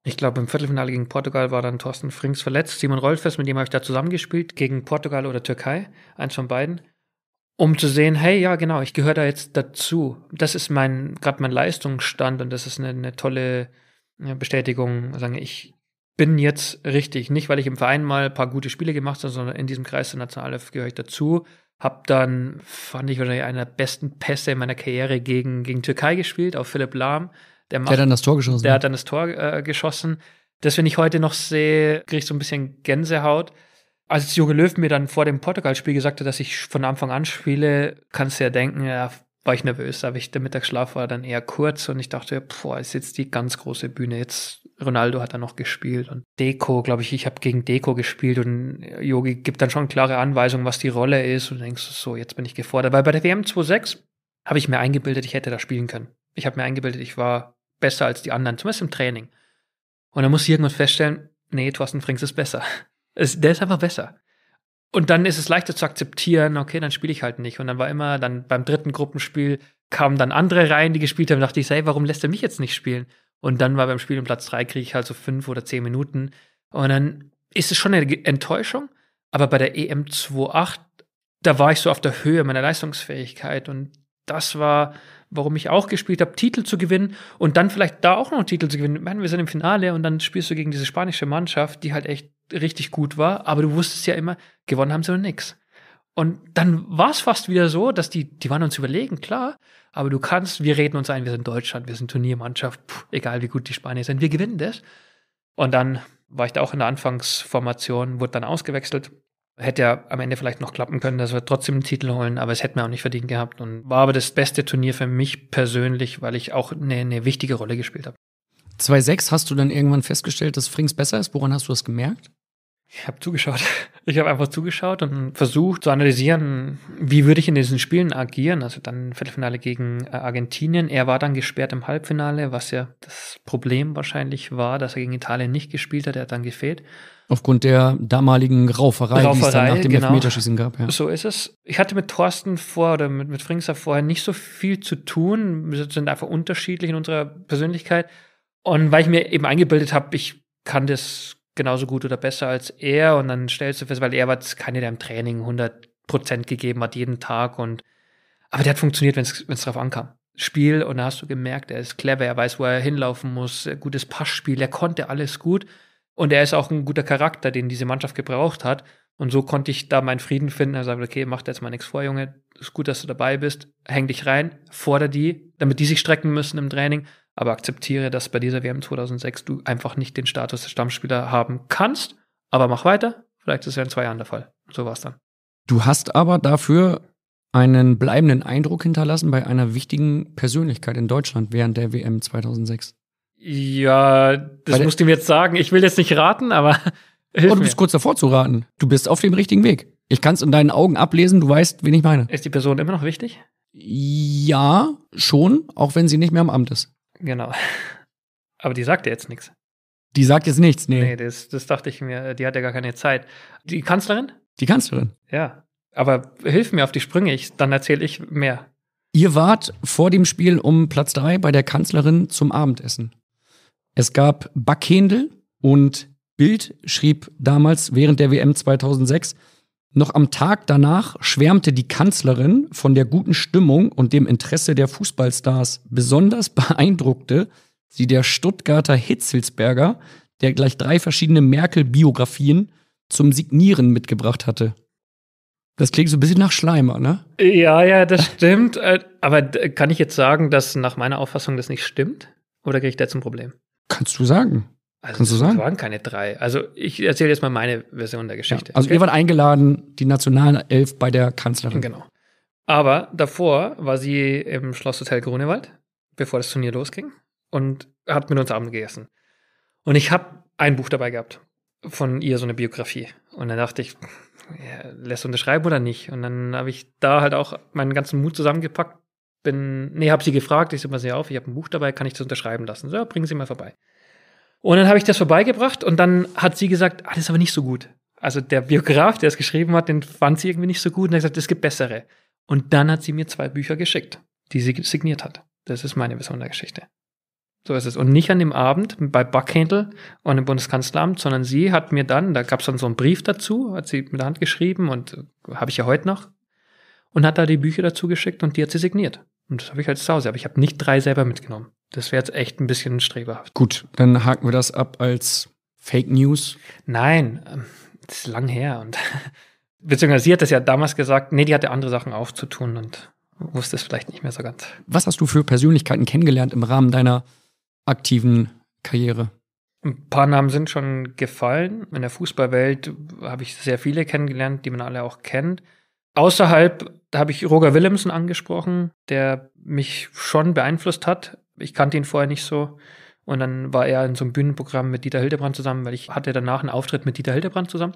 ich glaube, im Viertelfinale gegen Portugal war dann Thorsten Frings verletzt. Simon Rolfes, mit dem habe ich da zusammengespielt, gegen Portugal oder Türkei, eins von beiden. Um zu sehen, hey, ja, genau, ich gehöre da jetzt dazu. Das ist mein, gerade mein Leistungsstand und das ist eine, eine tolle Bestätigung. Sagen, ich bin jetzt richtig. Nicht, weil ich im Verein mal ein paar gute Spiele gemacht habe, sondern in diesem Kreis der Nationalelf gehöre ich dazu. Hab dann, fand ich wahrscheinlich einer der besten Pässe in meiner Karriere gegen, gegen Türkei gespielt, auf Philipp Lahm der, macht, der hat dann das Tor geschossen. Der ne? hat dann das Tor äh, geschossen. Das, wenn ich heute noch sehe, kriege ich so ein bisschen Gänsehaut. Als Jogi Löw mir dann vor dem Portugal-Spiel gesagt hat, dass ich von Anfang an spiele, kannst du ja denken, ja, war ich nervös, aber ich, der Mittagsschlaf war dann eher kurz und ich dachte, boah, ist jetzt die ganz große Bühne. Jetzt Ronaldo hat dann noch gespielt und Deko, glaube ich, ich habe gegen Deko gespielt und Yogi äh, gibt dann schon klare Anweisungen, was die Rolle ist und denkst so, jetzt bin ich gefordert. Weil bei der WM 26 habe ich mir eingebildet, ich hätte da spielen können. Ich habe mir eingebildet, ich war besser als die anderen, zumindest im Training. Und dann muss irgendwann feststellen, nee, Thorsten Frings ist besser. *laughs* Es, der ist einfach besser. Und dann ist es leichter zu akzeptieren, okay, dann spiele ich halt nicht. Und dann war immer, dann beim dritten Gruppenspiel kamen dann andere rein, die gespielt haben, dachte ich, hey, warum lässt er mich jetzt nicht spielen? Und dann war beim Spiel um Platz drei, kriege ich halt so fünf oder zehn Minuten. Und dann ist es schon eine Enttäuschung. Aber bei der EM 2.8, da war ich so auf der Höhe meiner Leistungsfähigkeit. Und das war warum ich auch gespielt habe, Titel zu gewinnen und dann vielleicht da auch noch einen Titel zu gewinnen. Ich meine, wir sind im Finale und dann spielst du gegen diese spanische Mannschaft, die halt echt richtig gut war, aber du wusstest ja immer, gewonnen haben sie noch nichts. Und dann war es fast wieder so, dass die, die waren uns überlegen, klar, aber du kannst, wir reden uns ein, wir sind Deutschland, wir sind Turniermannschaft, pff, egal wie gut die Spanier sind, wir gewinnen das. Und dann war ich da auch in der Anfangsformation, wurde dann ausgewechselt Hätte ja am Ende vielleicht noch klappen können, dass wir trotzdem einen Titel holen, aber es hätten wir auch nicht verdient gehabt. Und war aber das beste Turnier für mich persönlich, weil ich auch eine, eine wichtige Rolle gespielt habe. 2-6 hast du dann irgendwann festgestellt, dass Frings besser ist? Woran hast du das gemerkt? Ich habe zugeschaut. *laughs* Ich habe einfach zugeschaut und versucht zu analysieren, wie würde ich in diesen Spielen agieren. Also dann Viertelfinale gegen äh, Argentinien. Er war dann gesperrt im Halbfinale, was ja das Problem wahrscheinlich war, dass er gegen Italien nicht gespielt hat. Er hat dann gefehlt. Aufgrund der damaligen Rauferei, Rauferei die es dann nach dem genau. Elfmeterschießen gab. Ja. So ist es. Ich hatte mit Thorsten vor oder mit, mit Fringser vorher nicht so viel zu tun. Wir sind einfach unterschiedlich in unserer Persönlichkeit. Und weil ich mir eben eingebildet habe, ich kann das genauso gut oder besser als er. Und dann stellst du fest, weil er war jetzt keiner, der im Training 100 gegeben hat, jeden Tag. Und, aber der hat funktioniert, wenn es drauf ankam. Spiel und da hast du gemerkt, er ist clever, er weiß, wo er hinlaufen muss, gutes Passspiel, er konnte alles gut. Und er ist auch ein guter Charakter, den diese Mannschaft gebraucht hat. Und so konnte ich da meinen Frieden finden. Er also sagte, okay, mach dir jetzt mal nichts vor, Junge. Ist gut, dass du dabei bist. Häng dich rein, fordere die, damit die sich strecken müssen im Training. Aber akzeptiere, dass bei dieser WM 2006 du einfach nicht den Status des Stammspieler haben kannst. Aber mach weiter. Vielleicht ist es ja in zwei Jahren der Fall. So war es dann. Du hast aber dafür einen bleibenden Eindruck hinterlassen bei einer wichtigen Persönlichkeit in Deutschland während der WM 2006. Ja, das Weil musst du mir jetzt sagen. Ich will jetzt nicht raten, aber. *laughs* Hilf oh, du bist mir. kurz davor zu raten. Du bist auf dem richtigen Weg. Ich kann es in deinen Augen ablesen, du weißt, wen ich meine. Ist die Person immer noch wichtig? Ja, schon, auch wenn sie nicht mehr am Amt ist. Genau. *laughs* Aber die sagt ja jetzt nichts. Die sagt jetzt nichts, nee. Nee, das, das dachte ich mir, die hat ja gar keine Zeit. Die Kanzlerin? Die Kanzlerin. Ja. Aber hilf mir auf die Sprünge, ich, dann erzähle ich mehr. Ihr wart vor dem Spiel um Platz drei bei der Kanzlerin zum Abendessen. Es gab Backhändel und Bild schrieb damals während der WM 2006, noch am Tag danach schwärmte die Kanzlerin von der guten Stimmung und dem Interesse der Fußballstars. Besonders beeindruckte sie der Stuttgarter Hitzelsberger, der gleich drei verschiedene Merkel-Biografien zum Signieren mitgebracht hatte. Das klingt so ein bisschen nach Schleimer, ne? Ja, ja, das stimmt. Äh, aber kann ich jetzt sagen, dass nach meiner Auffassung das nicht stimmt? Oder kriege ich da zum Problem? Kannst du sagen. Also Kannst du sagen? waren keine drei. Also ich erzähle jetzt mal meine Version der Geschichte. Ja, also okay? ihr wart eingeladen, die nationalen Elf bei der Kanzlerin. Genau. Aber davor war sie im Schlosshotel Grunewald, bevor das Turnier losging, und hat mit uns Abend gegessen. Und ich habe ein Buch dabei gehabt von ihr, so eine Biografie. Und dann dachte ich, ja, lässt unterschreiben oder nicht? Und dann habe ich da halt auch meinen ganzen Mut zusammengepackt, bin, nee, habe sie gefragt, ich so, pass auf, ich habe ein Buch dabei, kann ich das unterschreiben lassen? So, ja, bringen Sie mal vorbei. Und dann habe ich das vorbeigebracht und dann hat sie gesagt, ah, das ist aber nicht so gut. Also der Biograf, der es geschrieben hat, den fand sie irgendwie nicht so gut und hat gesagt, es gibt bessere. Und dann hat sie mir zwei Bücher geschickt, die sie signiert hat. Das ist meine besondere Geschichte. So ist es. Und nicht an dem Abend bei Buckhandel und im Bundeskanzleramt, sondern sie hat mir dann, da gab es dann so einen Brief dazu, hat sie mit der Hand geschrieben und äh, habe ich ja heute noch, und hat da die Bücher dazu geschickt und die hat sie signiert. Und das habe ich halt zu Hause, aber ich habe nicht drei selber mitgenommen. Das wäre jetzt echt ein bisschen streberhaft. Gut, dann haken wir das ab als Fake News. Nein, ähm, das ist lang her und *laughs* beziehungsweise sie hat das ja damals gesagt, nee, die hatte andere Sachen aufzutun und wusste es vielleicht nicht mehr so ganz. Was hast du für Persönlichkeiten kennengelernt im Rahmen deiner aktiven Karriere? Ein paar Namen sind schon gefallen. In der Fußballwelt habe ich sehr viele kennengelernt, die man alle auch kennt. Außerhalb da habe ich Roger Willemsen angesprochen, der mich schon beeinflusst hat. Ich kannte ihn vorher nicht so. Und dann war er in so einem Bühnenprogramm mit Dieter Hildebrand zusammen, weil ich hatte danach einen Auftritt mit Dieter Hildebrand zusammen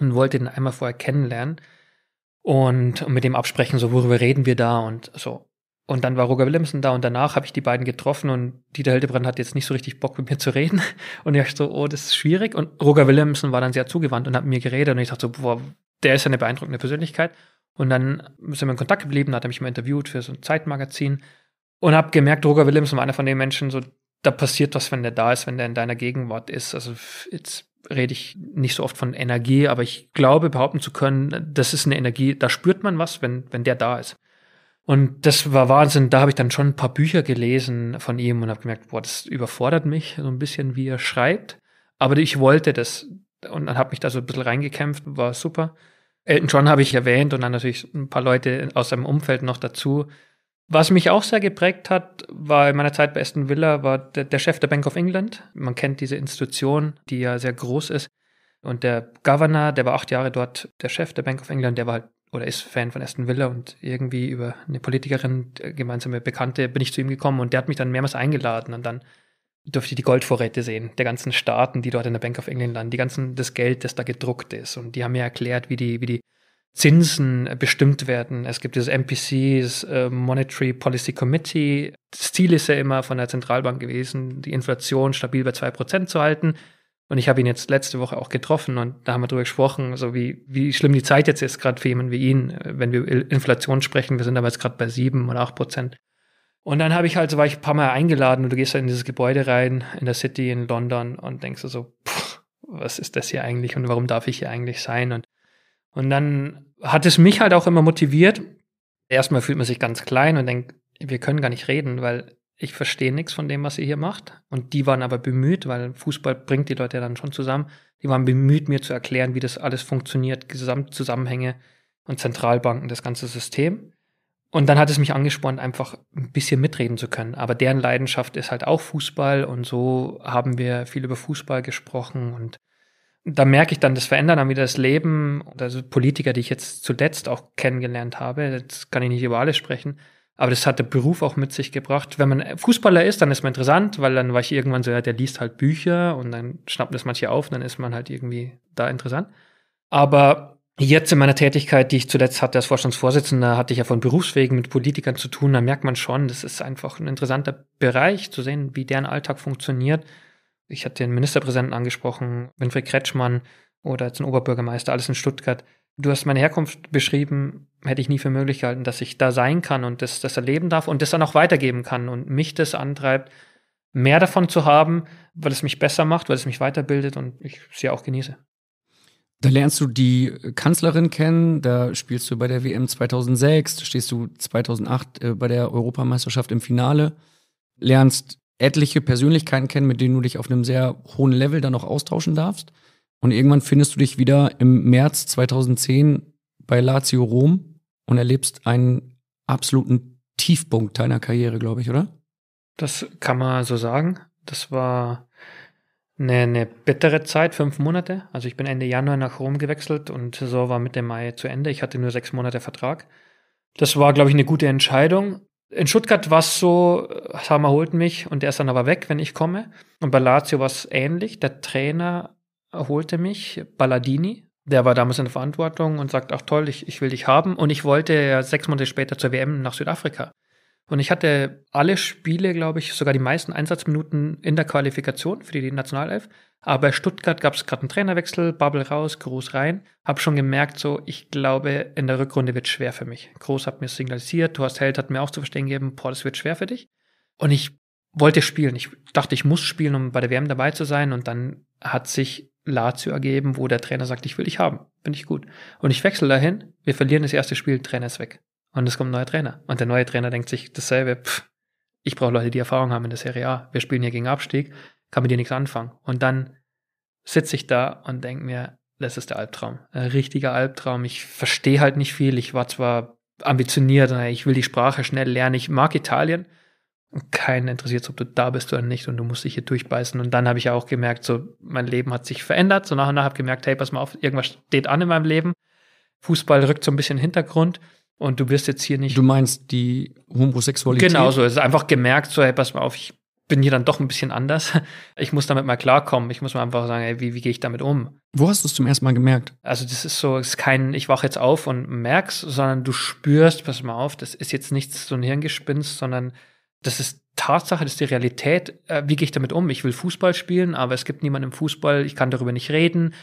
und wollte ihn einmal vorher kennenlernen und mit dem absprechen, so worüber reden wir da und so. Und dann war Roger Willemsen da und danach habe ich die beiden getroffen und Dieter Hildebrand hat jetzt nicht so richtig Bock mit mir zu reden. *laughs* Und ich dachte so, oh, das ist schwierig. Und Roger Willemsen war dann sehr zugewandt und hat mir geredet und ich dachte so, boah, der ist eine beeindruckende Persönlichkeit. Und dann sind wir in Kontakt geblieben, hat er mich mal interviewt für so ein Zeitmagazin und habe gemerkt, Roger Willems war einer von den Menschen, so da passiert was, wenn der da ist, wenn der in deiner Gegenwart ist. Also jetzt rede ich nicht so oft von Energie, aber ich glaube behaupten zu können, das ist eine Energie, da spürt man was, wenn, wenn der da ist. Und das war Wahnsinn. Da habe ich dann schon ein paar Bücher gelesen von ihm und habe gemerkt, boah, das überfordert mich so ein bisschen, wie er schreibt. Aber ich wollte das. Und dann habe mich da so ein bisschen reingekämpft, war super. Elton John habe ich erwähnt und dann natürlich ein paar Leute aus seinem Umfeld noch dazu. Was mich auch sehr geprägt hat, war in meiner Zeit bei Aston Villa, war der, der Chef der Bank of England. Man kennt diese Institution, die ja sehr groß ist. Und der Governor, der war acht Jahre dort, der Chef der Bank of England, der war halt oder ist Fan von Aston Villa und irgendwie über eine Politikerin, äh, gemeinsame Bekannte, bin ich zu ihm gekommen und der hat mich dann mehrmals eingeladen und dann dürft ihr die Goldvorräte sehen, der ganzen Staaten, die dort in der Bank of England landen, die ganzen, das Geld, das da gedruckt ist. Und die haben mir erklärt, wie die, wie die Zinsen äh, bestimmt werden. Es gibt dieses MPC, das äh, Monetary Policy Committee. Das Ziel ist ja immer von der Zentralbank gewesen, die Inflation stabil bei 2% zu halten. Und ich habe ihn jetzt letzte Woche auch getroffen und da haben wir drüber gesprochen, so wie, wie schlimm die Zeit jetzt ist, gerade für jemanden wie ihn, äh, wenn wir Inflation sprechen. Wir sind aber jetzt gerade bei sieben oder acht Prozent. Und dann habe ich halt, so war ich ein paar Mal eingeladen und du gehst halt in dieses Gebäude rein, in der City, in London und denkst so, pff, was ist das hier eigentlich und warum darf ich hier eigentlich sein? Und, und dann hat es mich halt auch immer motiviert. Erstmal fühlt man sich ganz klein und denkt, wir können gar nicht reden, weil ich verstehe nichts von dem, was ihr hier macht. Und die waren aber bemüht, weil Fußball bringt die Leute ja dann schon zusammen. Die waren bemüht, mir zu erklären, wie das alles funktioniert, Gesamtzusammenhänge und Zentralbanken, das ganze System. Und dann hat es mich angespornt, einfach ein bisschen mitreden zu können. Aber deren Leidenschaft ist halt auch Fußball und so haben wir viel über Fußball gesprochen und da merke ich dann, das verändert dann wieder das Leben. Also Politiker, die ich jetzt zuletzt auch kennengelernt habe, jetzt kann ich nicht über alles sprechen, aber das hat der Beruf auch mit sich gebracht. Wenn man Fußballer ist, dann ist man interessant, weil dann war ich irgendwann so, ja, der liest halt Bücher und dann schnappen das manche auf und dann ist man halt irgendwie da interessant. Aber Jetzt in meiner Tätigkeit, die ich zuletzt hatte als Vorstandsvorsitzender, hatte ich ja von Berufswegen mit Politikern zu tun. Da merkt man schon, das ist einfach ein interessanter Bereich, zu sehen, wie deren Alltag funktioniert. Ich hatte den Ministerpräsidenten angesprochen, Winfried Kretschmann oder jetzt den Oberbürgermeister, alles in Stuttgart. Du hast meine Herkunft beschrieben, hätte ich nie für möglich gehalten, dass ich da sein kann und das, das erleben darf und das dann auch weitergeben kann und mich das antreibt, mehr davon zu haben, weil es mich besser macht, weil es mich weiterbildet und ich es ja auch genieße. Da lernst du die Kanzlerin kennen, da spielst du bei der WM 2006, da stehst du 2008 äh, bei der Europameisterschaft im Finale, lernst etliche Persönlichkeiten kennen, mit denen du dich auf einem sehr hohen Level dann noch austauschen darfst. Und irgendwann findest du dich wieder im März 2010 bei Lazio Rom und erlebst einen absoluten Tiefpunkt deiner Karriere, glaube ich, oder? Das kann man so sagen. Das war eine, eine bittere Zeit, fünf Monate. Also ich bin Ende Januar nach Rom gewechselt und so war Mitte Mai zu Ende. Ich hatte nur sechs Monate Vertrag. Das war, glaube ich, eine gute Entscheidung. In Stuttgart war es so, Sama äh, holt mich und der ist dann aber weg, wenn ich komme. Und bei Lazio war es ähnlich. Der Trainer holte mich, Balladini, der war damals in der Verantwortung und sagt, ach toll, ich, ich will dich haben. Und ich wollte ja sechs Monate später zur WM nach Südafrika. Und ich hatte alle Spiele, glaube ich, sogar die meisten Einsatzminuten in der Qualifikation für die Nationalelf. Aber bei Stuttgart gab es gerade einen Trainerwechsel, Bubble raus, Groß rein. Hab schon gemerkt, so, ich glaube, in der Rückrunde wird schwer für mich. Groß hat mir signalisiert, Thorst Held hat mir auch zu verstehen gegeben, boah, das wird schwer für dich. Und ich wollte spielen. Ich dachte, ich muss spielen, um bei der WM dabei zu sein. Und dann hat sich Lazio ergeben, wo der Trainer sagt, ich will dich haben, bin ich gut. Und ich wechsle dahin, wir verlieren das erste Spiel, Trainer ist weg. Und es kommt ein neuer Trainer. Und der neue Trainer denkt sich dasselbe, pff, ich brauche Leute, die Erfahrung haben in der Serie A. Wir spielen hier gegen Abstieg, kann mit dir nichts anfangen. Und dann sitze ich da und denke mir, das ist der Albtraum. Ein richtiger Albtraum. Ich verstehe halt nicht viel. Ich war zwar ambitioniert, äh, ich will die Sprache schnell lernen, ich mag Italien. Und keinen interessiert ob du da bist oder nicht und du musst dich hier durchbeißen. Und dann habe ich auch gemerkt, so mein Leben hat sich verändert. So nach und nach habe ich gemerkt, hey, pass mal auf, irgendwas steht an in meinem Leben. Fußball rückt so ein bisschen in den Hintergrund. Und du wirst jetzt hier nicht. Du meinst die Homosexualität? Genau so. Es ist einfach gemerkt, so, hey, pass mal auf, ich bin hier dann doch ein bisschen anders. *laughs* Ich muss damit mal klarkommen. Ich muss mal einfach sagen, ey, wie, wie gehe ich damit um? Wo hast du es zum ersten Mal gemerkt? Also, das ist so, es ist kein, ich wache jetzt auf und merk's, sondern du spürst, pass mal auf, das ist jetzt nichts so ein Hirngespinst, sondern das ist Tatsache, das ist die Realität. Äh, wie gehe ich damit um? Ich will Fußball spielen, aber es gibt niemanden im Fußball, ich kann darüber nicht reden.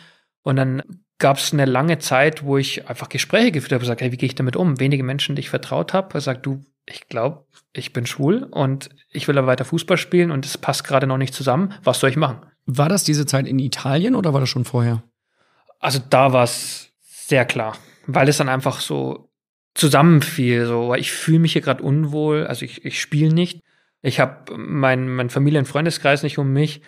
Und dann gab es eine lange Zeit, wo ich einfach Gespräche geführt habe, gesagt, hey, wie gehe ich damit um? Wenige Menschen, die ich vertraut habe, sagt, du, ich glaube, ich bin schwul und ich will aber weiter Fußball spielen und es passt gerade noch nicht zusammen. Was soll ich machen? War das diese Zeit in Italien oder war das schon vorher? Also da war es sehr klar, weil es dann einfach so zusammenfiel. So, ich fühle mich hier gerade unwohl, also ich, ich spiele nicht. Ich habe meinen mein Familien- und Freundeskreis nicht um mich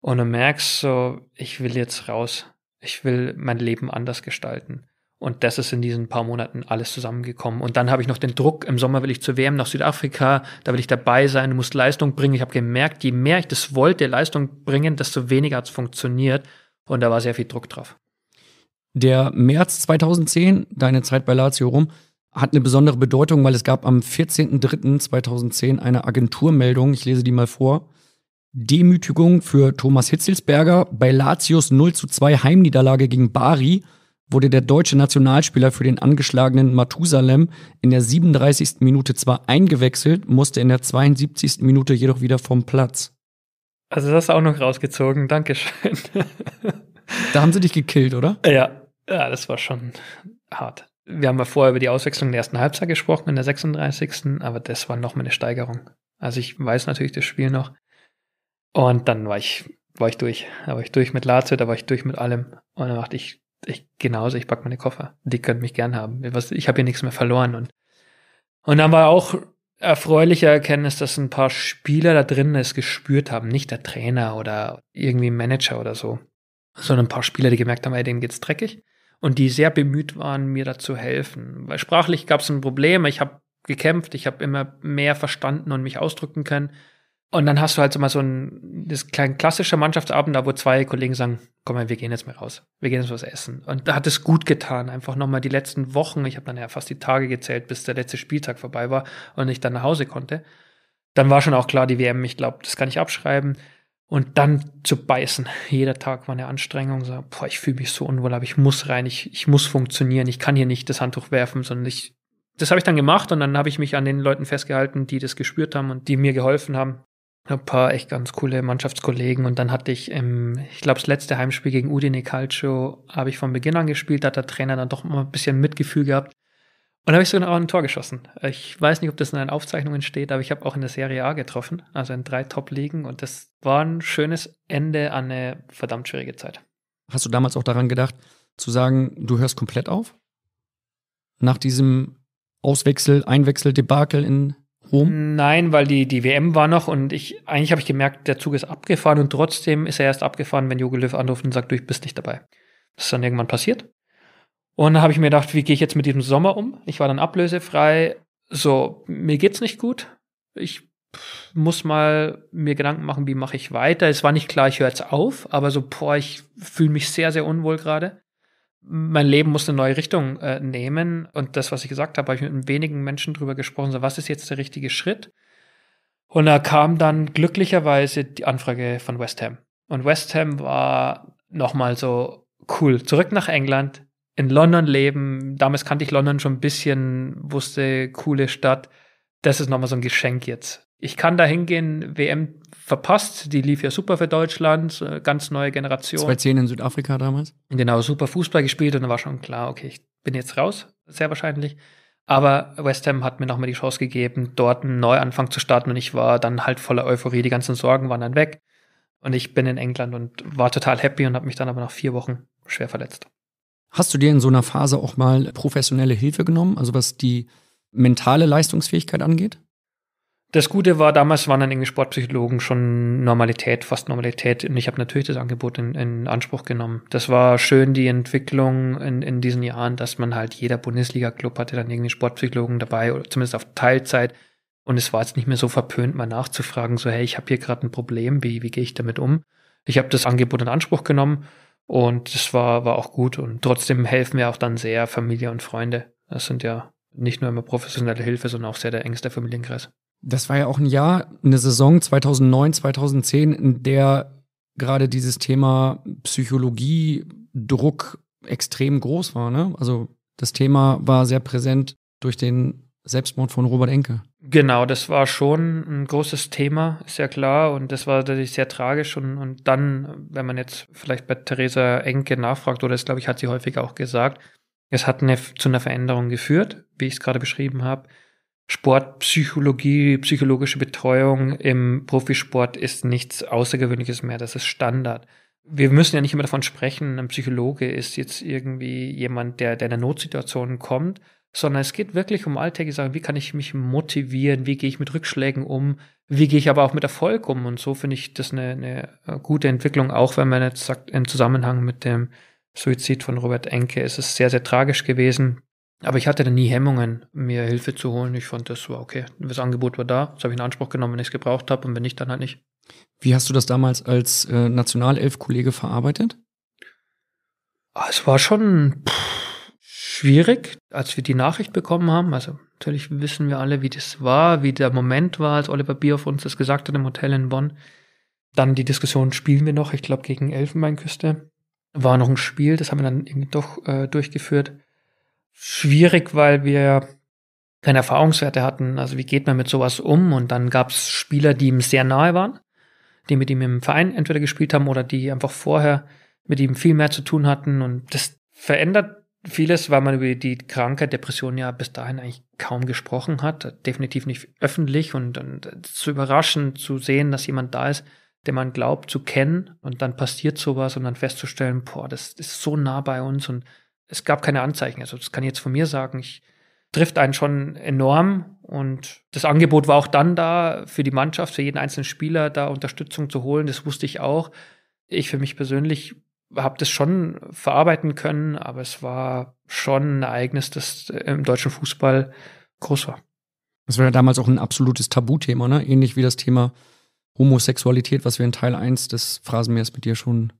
und du merkst so, ich will jetzt raus ich will mein Leben anders gestalten. Und das ist in diesen paar Monaten alles zusammengekommen. Und dann habe ich noch den Druck, im Sommer will ich zur WM nach Südafrika, da will ich dabei sein, du musst Leistung bringen. Ich habe gemerkt, je mehr ich das wollte, Leistung bringen, desto weniger hat es funktioniert. Und da war sehr viel Druck drauf. Der März 2010, deine Zeit bei Lazio rum, hat eine besondere Bedeutung, weil es gab am 14.03.2010 eine Agenturmeldung, ich lese die mal vor, Demütigung für Thomas Hitzelsberger. Bei Lazios 0 zu 2 Heimniederlage gegen Bari wurde der deutsche Nationalspieler für den angeschlagenen Matusalem in der 37. Minute zwar eingewechselt, musste in der 72. Minute jedoch wieder vom Platz. Also das hast du auch noch rausgezogen, Dankeschön. da haben sie dich gekillt, oder? Ja, ja, das war schon hart. Wir haben ja vorher über die Auswechslung in der ersten Halbzeit gesprochen, in der 36. Aber das war nochmal eine Steigerung. Also ich weiß natürlich das Spiel noch. Und dann war ich, war ich durch. Da war ich durch mit Lazio, da war ich durch mit allem. Und dann dachte ich, ich genauso, ich pack meine Koffer. Die könnt mich gern haben. ich habe hier nichts mehr verloren. Und, und dann war auch erfreulicher Erkenntnis, dass ein paar Spieler da drin es gespürt haben. Nicht der Trainer oder irgendwie Manager oder so, sondern ein paar Spieler, die gemerkt haben, ey, denen geht's dreckig. Und die sehr bemüht waren, mir da zu helfen. Weil sprachlich gab es ein Problem. Ich habe gekämpft, ich habe immer mehr verstanden und mich ausdrücken können. Und dann hast du halt so mal so ein das klein klassischer Mannschaftsabend, da wo zwei Kollegen sagen, komm mal, wir gehen jetzt mal raus, wir gehen jetzt was essen. Und da hat es gut getan, einfach nochmal die letzten Wochen, ich habe dann ja fast die Tage gezählt, bis der letzte Spieltag vorbei war und ich dann nach Hause konnte. Dann war schon auch klar, die WM, ich glaube, das kann ich abschreiben. Und dann zu beißen. Jeder Tag war eine Anstrengung. So, boah, ich fühle mich so unwohl, aber ich muss rein, ich, ich muss funktionieren, ich kann hier nicht das Handtuch werfen, sondern ich das habe ich dann gemacht und dann habe ich mich an den Leuten festgehalten, die das gespürt haben und die mir geholfen haben ein paar echt ganz coole Mannschaftskollegen und dann hatte ich, ähm, ich glaube, das letzte Heimspiel gegen Udine Calcio habe ich von Beginn an gespielt, da hat der Trainer dann doch mal ein bisschen Mitgefühl gehabt. Und habe ich sogar auch ein Tor geschossen. Ich weiß nicht, ob das in den Aufzeichnungen steht, aber ich habe auch in der Serie A getroffen, also in drei Top-Ligen und das war ein schönes Ende an eine verdammt schwierige Zeit. Hast du damals auch daran gedacht, zu sagen, du hörst komplett auf? Nach diesem Auswechsel, Einwechsel, Debakel in Rom? Nein, weil die, die WM war noch und ich, eigentlich habe ich gemerkt, der Zug ist abgefahren und trotzdem ist er erst abgefahren, wenn Jogilev anruft und sagt, du, ich bist nicht dabei. Das ist dann irgendwann passiert. Und dann habe ich mir gedacht, wie gehe ich jetzt mit diesem Sommer um? Ich war dann ablösefrei. So, mir geht's nicht gut. Ich muss mal mir Gedanken machen, wie mache ich weiter. Es war nicht klar, ich höre jetzt auf, aber so, boah, ich fühle mich sehr, sehr unwohl gerade mein Leben muss eine neue Richtung äh, nehmen. Und das, was ich gesagt habe, habe ich mit wenigen Menschen drüber gesprochen, so was ist jetzt der richtige Schritt? Und da kam dann glücklicherweise die Anfrage von West Ham. Und West Ham war nochmal so cool. Zurück nach England, in London leben. Damals kannte ich London schon ein bisschen, wusste, coole Stadt. Das ist nochmal so ein Geschenk jetzt. Ich kann da hingehen, WM verpasst. Die lief ja super für Deutschland, äh, ganz neue Generation. 2010 in Südafrika damals. Genau, super Fußball gespielt und dann war schon klar, okay, ich bin jetzt raus, sehr wahrscheinlich. Aber West Ham hat mir nochmal die Chance gegeben, dort einen Neuanfang zu starten und ich war dann halt voller Euphorie, die ganzen Sorgen waren dann weg. Und ich bin in England und war total happy und habe mich dann aber nach vier Wochen schwer verletzt. Hast du dir in so einer Phase auch mal professionelle Hilfe genommen, also was die mentale Leistungsfähigkeit angeht? Das Gute war, damals waren dann irgendwie Sportpsychologen schon Normalität, fast Normalität. Und ich habe natürlich das Angebot in, in, Anspruch genommen. Das war schön, die Entwicklung in, in diesen Jahren, dass man halt jeder Bundesliga-Club hatte dann irgendwie Sportpsychologen dabei, oder zumindest auf Teilzeit. Und es war jetzt nicht mehr so verpönt, mal nachzufragen, so hey, ich habe hier gerade ein Problem, wie, wie gehe ich damit um? Ich habe das Angebot in Anspruch genommen und es war, war auch gut. Und trotzdem helfen mir auch dann sehr Familie und Freunde. Das sind ja nicht nur immer professionelle Hilfe, sondern auch sehr der engste Familienkreis das war ja auch ein Jahr, eine Saison 2009, 2010, in der gerade dieses Thema Psychologie, Druck extrem groß war. Ne? Also das Thema war sehr präsent durch den Selbstmord von Robert Enke. Genau, das war schon ein großes Thema, ist ja klar. Und das war natürlich sehr tragisch. Und, und dann, wenn man jetzt vielleicht bei Theresa Enke nachfragt, oder das glaube ich, hat sie häufig auch gesagt, es hat eine, zu einer Veränderung geführt, wie ich es gerade beschrieben habe. Sportpsychologie, psychologische Betreuung im Profisport ist nichts Außergewöhnliches mehr, das ist Standard. Wir müssen ja nicht immer davon sprechen, ein Psychologe ist jetzt irgendwie jemand, der, der in eine Notsituation kommt, sondern es geht wirklich um alltägliche Sachen. Wie kann ich mich motivieren? Wie gehe ich mit Rückschlägen um? Wie gehe ich aber auch mit Erfolg um? Und so finde ich das eine, eine gute Entwicklung, auch wenn man jetzt sagt, im Zusammenhang mit dem Suizid von Robert Enke ist es sehr, sehr tragisch gewesen. Aber ich hatte dann nie Hemmungen, mir Hilfe zu holen. Ich fand, das war okay. Das Angebot war da, das habe ich in Anspruch genommen, wenn ich es gebraucht habe und wenn nicht, dann halt nicht. Wie hast du das damals als äh, Nationalelf-Kollege verarbeitet? Ah, es war schon pff, schwierig, als wir die Nachricht bekommen haben. Also natürlich wissen wir alle, wie das war, wie der Moment war, als Oliver Bierhoff uns das gesagt hat im Hotel in Bonn. Dann die Diskussion spielen wir noch, ich glaube gegen Elfenbeinküste. War noch ein Spiel, das haben wir dann irgendwie doch äh, durchgeführt schwierig, weil wir keine Erfahrungswerte hatten. Also wie geht man mit sowas um? Und dann gab es Spieler, die ihm sehr nahe waren, die mit ihm im Verein entweder gespielt haben oder die einfach vorher mit ihm viel mehr zu tun hatten. Und das verändert vieles, weil man über die Krankheit Depression ja bis dahin eigentlich kaum gesprochen hat, definitiv nicht öffentlich und, und zu überraschen zu sehen, dass jemand da ist, den man glaubt zu kennen und dann passiert sowas und dann festzustellen, boah, das ist so nah bei uns und es gab keine Anzeichen. Also das kann ich jetzt von mir sagen. Ich trifft einen schon enorm und das Angebot war auch dann da für die Mannschaft, für jeden einzelnen Spieler da Unterstützung zu holen. Das wusste ich auch. Ich für mich persönlich habe das schon verarbeiten können, aber es war schon ein Ereignis, das im deutschen Fußball groß war. Das war ja damals auch ein absolutes Tabuthema, ne? ähnlich wie das Thema Homosexualität, was wir in Teil 1 des Phrasenmeers mit dir schon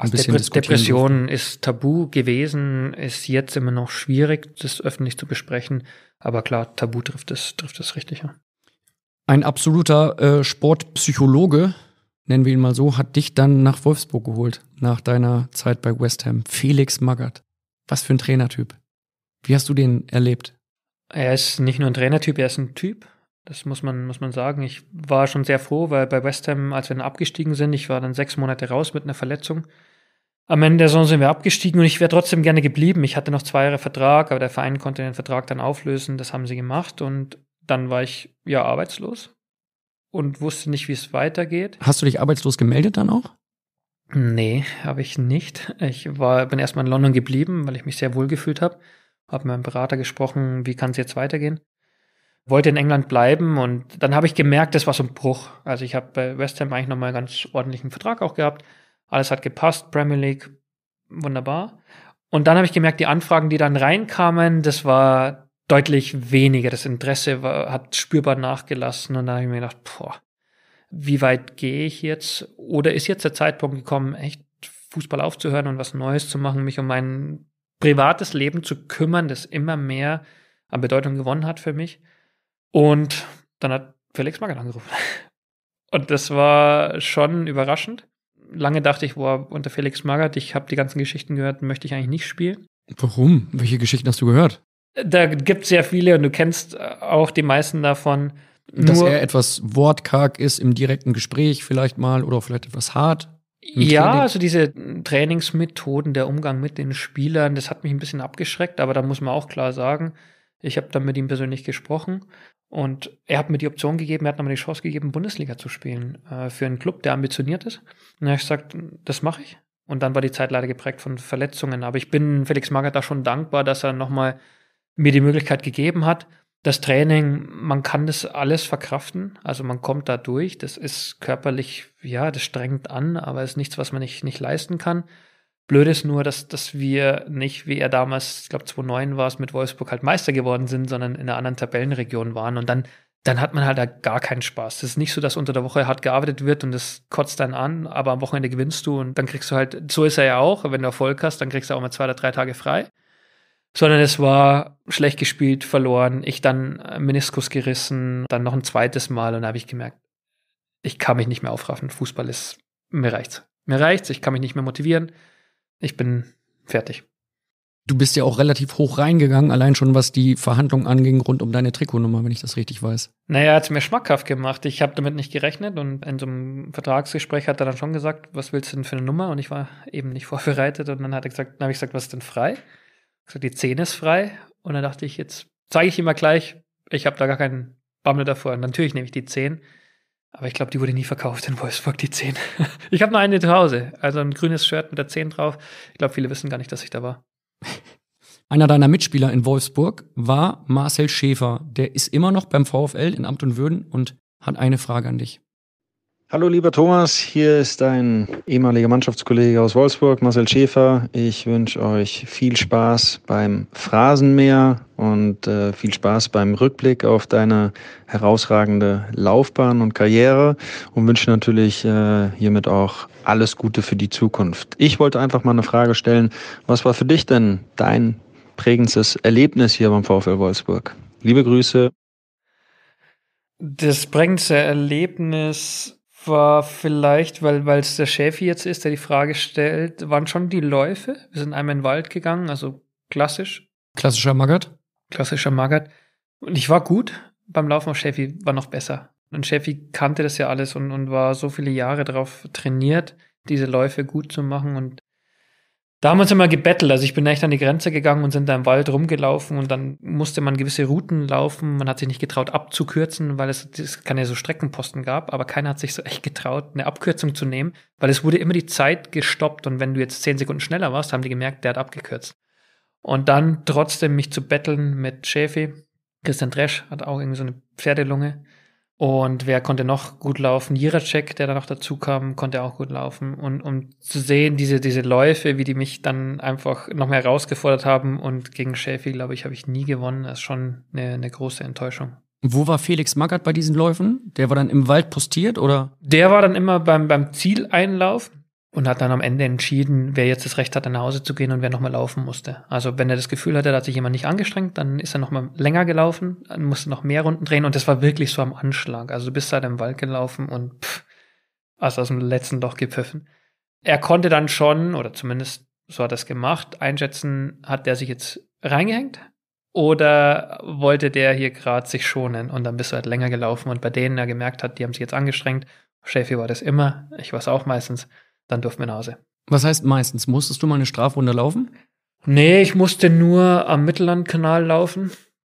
also bisschen Dep Depression durfte. ist tabu gewesen, ist jetzt immer noch schwierig, das öffentlich zu besprechen. Aber klar, tabu trifft es, trifft es richtig. Ja. Ein absoluter äh, Sportpsychologe, nennen wir ihn mal so, hat dich dann nach Wolfsburg geholt, nach deiner Zeit bei West Ham. Felix Magath. Was für ein Trainertyp. Wie hast du den erlebt? Er ist nicht nur ein Trainertyp, er ist ein Typ. Das muss man, muss man sagen. Ich war schon sehr froh, weil bei West Ham, als wir dann abgestiegen sind, ich war dann sechs Monate raus mit einer Verletzung. Am Ende der Saison sind wir abgestiegen und ich wäre trotzdem gerne geblieben. Ich hatte noch zwei Jahre Vertrag, aber der Verein konnte den Vertrag dann auflösen. Das haben sie gemacht und dann war ich ja arbeitslos und wusste nicht, wie es weitergeht. Hast du dich arbeitslos gemeldet dann auch? Nee, habe ich nicht. Ich war, bin erstmal in London geblieben, weil ich mich sehr wohl gefühlt habe. Habe mit meinem Berater gesprochen, wie kann es jetzt weitergehen wollte in England bleiben und dann habe ich gemerkt, das war so ein Bruch. Also ich habe bei West Ham eigentlich nochmal einen ganz ordentlichen Vertrag auch gehabt. Alles hat gepasst, Premier League, wunderbar. Und dann habe ich gemerkt, die Anfragen, die dann reinkamen, das war deutlich weniger. Das Interesse war, hat spürbar nachgelassen und da habe ich mir gedacht, boah, wie weit gehe ich jetzt? Oder ist jetzt der Zeitpunkt gekommen, echt Fußball aufzuhören und was Neues zu machen, mich um mein privates Leben zu kümmern, das immer mehr an Bedeutung gewonnen hat für mich? Und dann hat Felix Magath angerufen. Und das war schon überraschend. Lange dachte ich, boah, unter Felix Magath, ich habe die ganzen Geschichten gehört, möchte ich eigentlich nicht spielen. Warum? Welche Geschichten hast du gehört? Da gibt es ja viele und du kennst äh, auch die meisten davon. Dass er etwas wortkarg ist im direkten Gespräch vielleicht mal oder vielleicht etwas hart. Ja, Training. also diese Trainingsmethoden, der Umgang mit den Spielern, das hat mich ein bisschen abgeschreckt, aber da muss man auch klar sagen, ich habe dann mit ihm persönlich gesprochen und er hat mir die Option gegeben, er hat nochmal die Chance gegeben, Bundesliga zu spielen äh, für einen Club, der ambitioniert ist. Und er hat gesagt, das mache ich. Und dann war die Zeit leider geprägt von Verletzungen. Aber ich bin Felix Magath da schon dankbar, dass er nochmal mir die Möglichkeit gegeben hat. Das Training, man kann das alles verkraften. Also man kommt da durch. Das ist körperlich, ja, das strengt an, aber ist nichts, was man nicht, nicht leisten kann. Blöd ist nur, dass, dass wir nicht, wie er damals, ich glaube 2009 war es, mit Wolfsburg halt Meister geworden sind, sondern in einer anderen Tabellenregion waren. Und dann, dann hat man halt da gar keinen Spaß. Es ist nicht so, dass unter der Woche hart gearbeitet wird und das kotzt dann an, aber am Wochenende gewinnst du und dann kriegst du halt, so ist er ja auch, wenn du Erfolg hast, dann kriegst du auch mal zwei oder drei Tage frei. Sondern es war schlecht gespielt, verloren, ich dann äh, Meniskus gerissen, dann noch ein zweites Mal und da habe ich gemerkt, ich kann mich nicht mehr aufraffen. Fußball ist, mir reicht's. Mir reicht's, ich kann mich nicht mehr motivieren ich bin fertig. Du bist ja auch relativ hoch reingegangen, allein schon was die Verhandlungen anging rund um deine Trikotnummer, wenn ich das richtig weiß. Naja, hat es mir schmackhaft gemacht. Ich habe damit nicht gerechnet und in so einem Vertragsgespräch hat er dann schon gesagt, was willst du denn für eine Nummer? Und ich war eben nicht *laughs* vorbereitet und dann hat er gesagt, dann habe ich gesagt, was ist denn frei? Ich gesagt, die 10 ist frei und dann dachte ich, jetzt zeige ich ihm mal gleich, ich habe da gar keinen Bammel davor. Und natürlich nehme ich die 10 aber ich glaube, die wurde nie verkauft in Wolfsburg, die 10. *laughs* Ich habe nur eine zu Hause. Also ein grünes Shirt mit der 10 drauf. Ich glaube, viele wissen gar nicht, dass ich da war. *laughs* Einer deiner Mitspieler in Wolfsburg war Marcel Schäfer. Der ist immer noch beim VfL in Amt und Würden und hat eine Frage an dich. Hallo lieber Thomas, hier ist dein ehemaliger Mannschaftskollege aus Wolfsburg, Marcel Schäfer. Ich wünsche euch viel Spaß beim Phrasenmeer und äh, viel Spaß beim Rückblick auf deine herausragende Laufbahn und Karriere und wünsche natürlich äh, hiermit auch alles Gute für die Zukunft. Ich wollte einfach mal eine Frage stellen, was war für dich denn dein prägendstes Erlebnis hier beim VfL Wolfsburg? Liebe Grüße. Das prägendste Erlebnis war vielleicht, weil weil es der Schäfi jetzt ist, der die Frage stellt, waren schon die Läufe? Wir sind einmal in den Wald gegangen, also klassisch. Klassischer Magat? Klassischer Magat. Und ich war gut beim Laufen, auf Schäfi war noch besser. Und Schäfi kannte das ja alles und, und war so viele Jahre darauf trainiert, diese Läufe gut zu machen. Und da haben wir uns immer gebettelt. Also ich bin echt an die Grenze gegangen und sind da im Wald rumgelaufen und dann musste man gewisse Routen laufen. Man hat sich nicht getraut abzukürzen, weil es, es keine so Streckenposten gab, aber keiner hat sich so echt getraut, eine Abkürzung zu nehmen, weil es wurde immer die Zeit gestoppt und wenn du jetzt zehn Sekunden schneller warst, haben die gemerkt, der hat abgekürzt. Und dann trotzdem mich zu betteln mit Schäfi. Christian Dresch hat auch irgendwie so eine Pferdelunge und wer konnte noch gut laufen? Jiracek, der da noch dazu kam, konnte auch gut laufen. Und um zu sehen, diese, diese Läufe, wie die mich dann einfach noch mehr herausgefordert haben. Und gegen Schäfi, glaube ich, habe ich nie gewonnen. Das ist schon eine, eine große Enttäuschung. Wo war Felix Magath bei diesen Läufen? Der war dann im Wald postiert, oder? Der war dann immer beim, beim Zieleinlauf und hat dann am Ende entschieden, wer jetzt das Recht hat, nach Hause zu gehen und wer nochmal laufen musste. Also wenn er das Gefühl hatte, da hat sich jemand nicht angestrengt, dann ist er nochmal länger gelaufen, dann musste noch mehr Runden drehen und das war wirklich so am Anschlag. Also du bist halt im Wald gelaufen und pff, hast aus dem letzten Loch gepfiffen. Er konnte dann schon, oder zumindest so hat er es gemacht, einschätzen, hat der sich jetzt reingehängt oder wollte der hier gerade sich schonen und dann bist du halt länger gelaufen und bei denen er gemerkt hat, die haben sich jetzt angestrengt. Schäfi war das immer, ich war es auch meistens dann dürfen wir nach Hause. Was heißt meistens? Musstest du mal eine Strafrunde laufen? Nee, ich musste nur am Mittellandkanal laufen.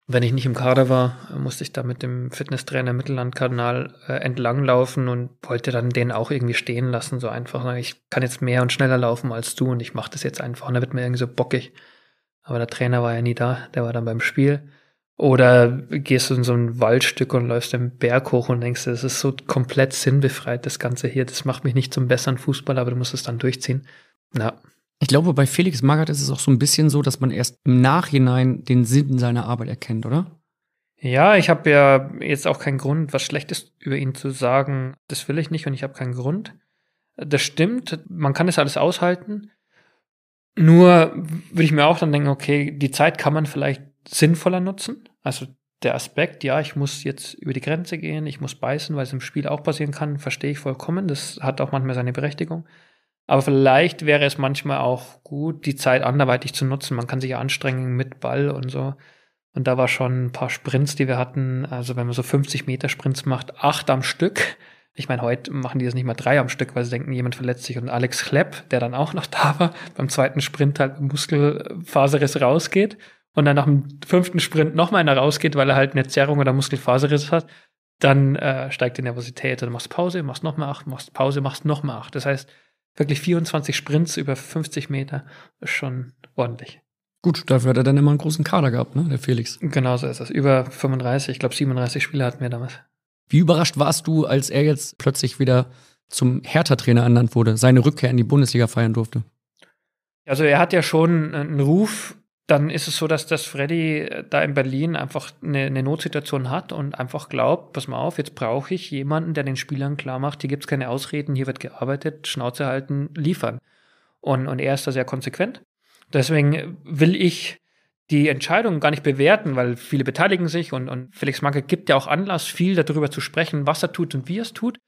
Wenn ich nicht im Kader war, musste ich da mit dem Fitnesstrainer Mittellandkanal äh, entlang laufen und wollte dann den auch irgendwie stehen lassen, so einfach ich kann jetzt mehr und schneller laufen als du und ich mache das jetzt einfach und da wird mir irgendwie so bockig. Aber der Trainer war ja nie da, der war dann beim Spiel. Oder gehst du in so ein Waldstück und läufst den Berg hoch und denkst, das ist so komplett sinnbefreit, das Ganze hier. Das macht mich nicht zum besseren Fußballer, aber du musst es dann durchziehen. Ja. Ich glaube, bei Felix Magath ist es auch so ein bisschen so, dass man erst im Nachhinein den Sinn seiner Arbeit erkennt, oder? Ja, ich habe ja jetzt auch keinen Grund, was Schlechtes über ihn zu sagen. Das will ich nicht und ich habe keinen Grund. Das stimmt, man kann das alles aushalten. Nur würde ich mir auch dann denken, okay, die Zeit kann man vielleicht sinnvoller nutzen. Also der Aspekt, ja, ich muss jetzt über die Grenze gehen, ich muss beißen, weil es im Spiel auch passieren kann, verstehe ich vollkommen. Das hat auch manchmal seine Berechtigung. Aber vielleicht wäre es manchmal auch gut, die Zeit anderweitig zu nutzen. Man kann sich ja anstrengen mit Ball und so. Und da war schon ein paar Sprints, die wir hatten. Also wenn man so 50 Meter Sprints macht, acht am Stück. Ich meine, heute machen die das nicht mal drei am Stück, weil sie denken, jemand verletzt sich. Und Alex Klepp, der dann auch noch da war, beim zweiten Sprint halt Muskelfaserriss rausgeht und dann nach dem fünften Sprint nochmal einer rausgeht, weil er halt eine Zerrung oder Muskelfaserriss hat, dann äh, steigt die Nervosität. Dann also machst Pause, machst nochmal acht, machst Pause, machst nochmal acht. Das heißt, wirklich 24 Sprints über 50 Meter ist schon ordentlich. Gut, dafür hat er dann immer einen großen Kader gehabt, ne, der Felix. Genau so ist das. Über 35, ich glaube 37 Spieler hatten wir damals. Wie überrascht warst du, als er jetzt plötzlich wieder zum Hertha-Trainer ernannt wurde, seine Rückkehr in die Bundesliga feiern durfte? Also er hat ja schon einen Ruf dann ist es so, dass, das Freddy äh, da in Berlin einfach eine, eine Notsituation hat und einfach glaubt, pass mal auf, jetzt brauche ich jemanden, der den Spielern klar macht, hier gibt's keine Ausreden, hier wird gearbeitet, Schnauze halten, liefern. Und, und er ist da sehr konsequent. Deswegen will ich die Entscheidung gar nicht bewerten, weil viele beteiligen sich und, und Felix Manke gibt ja auch Anlass, viel darüber zu sprechen, was er tut und wie er es tut.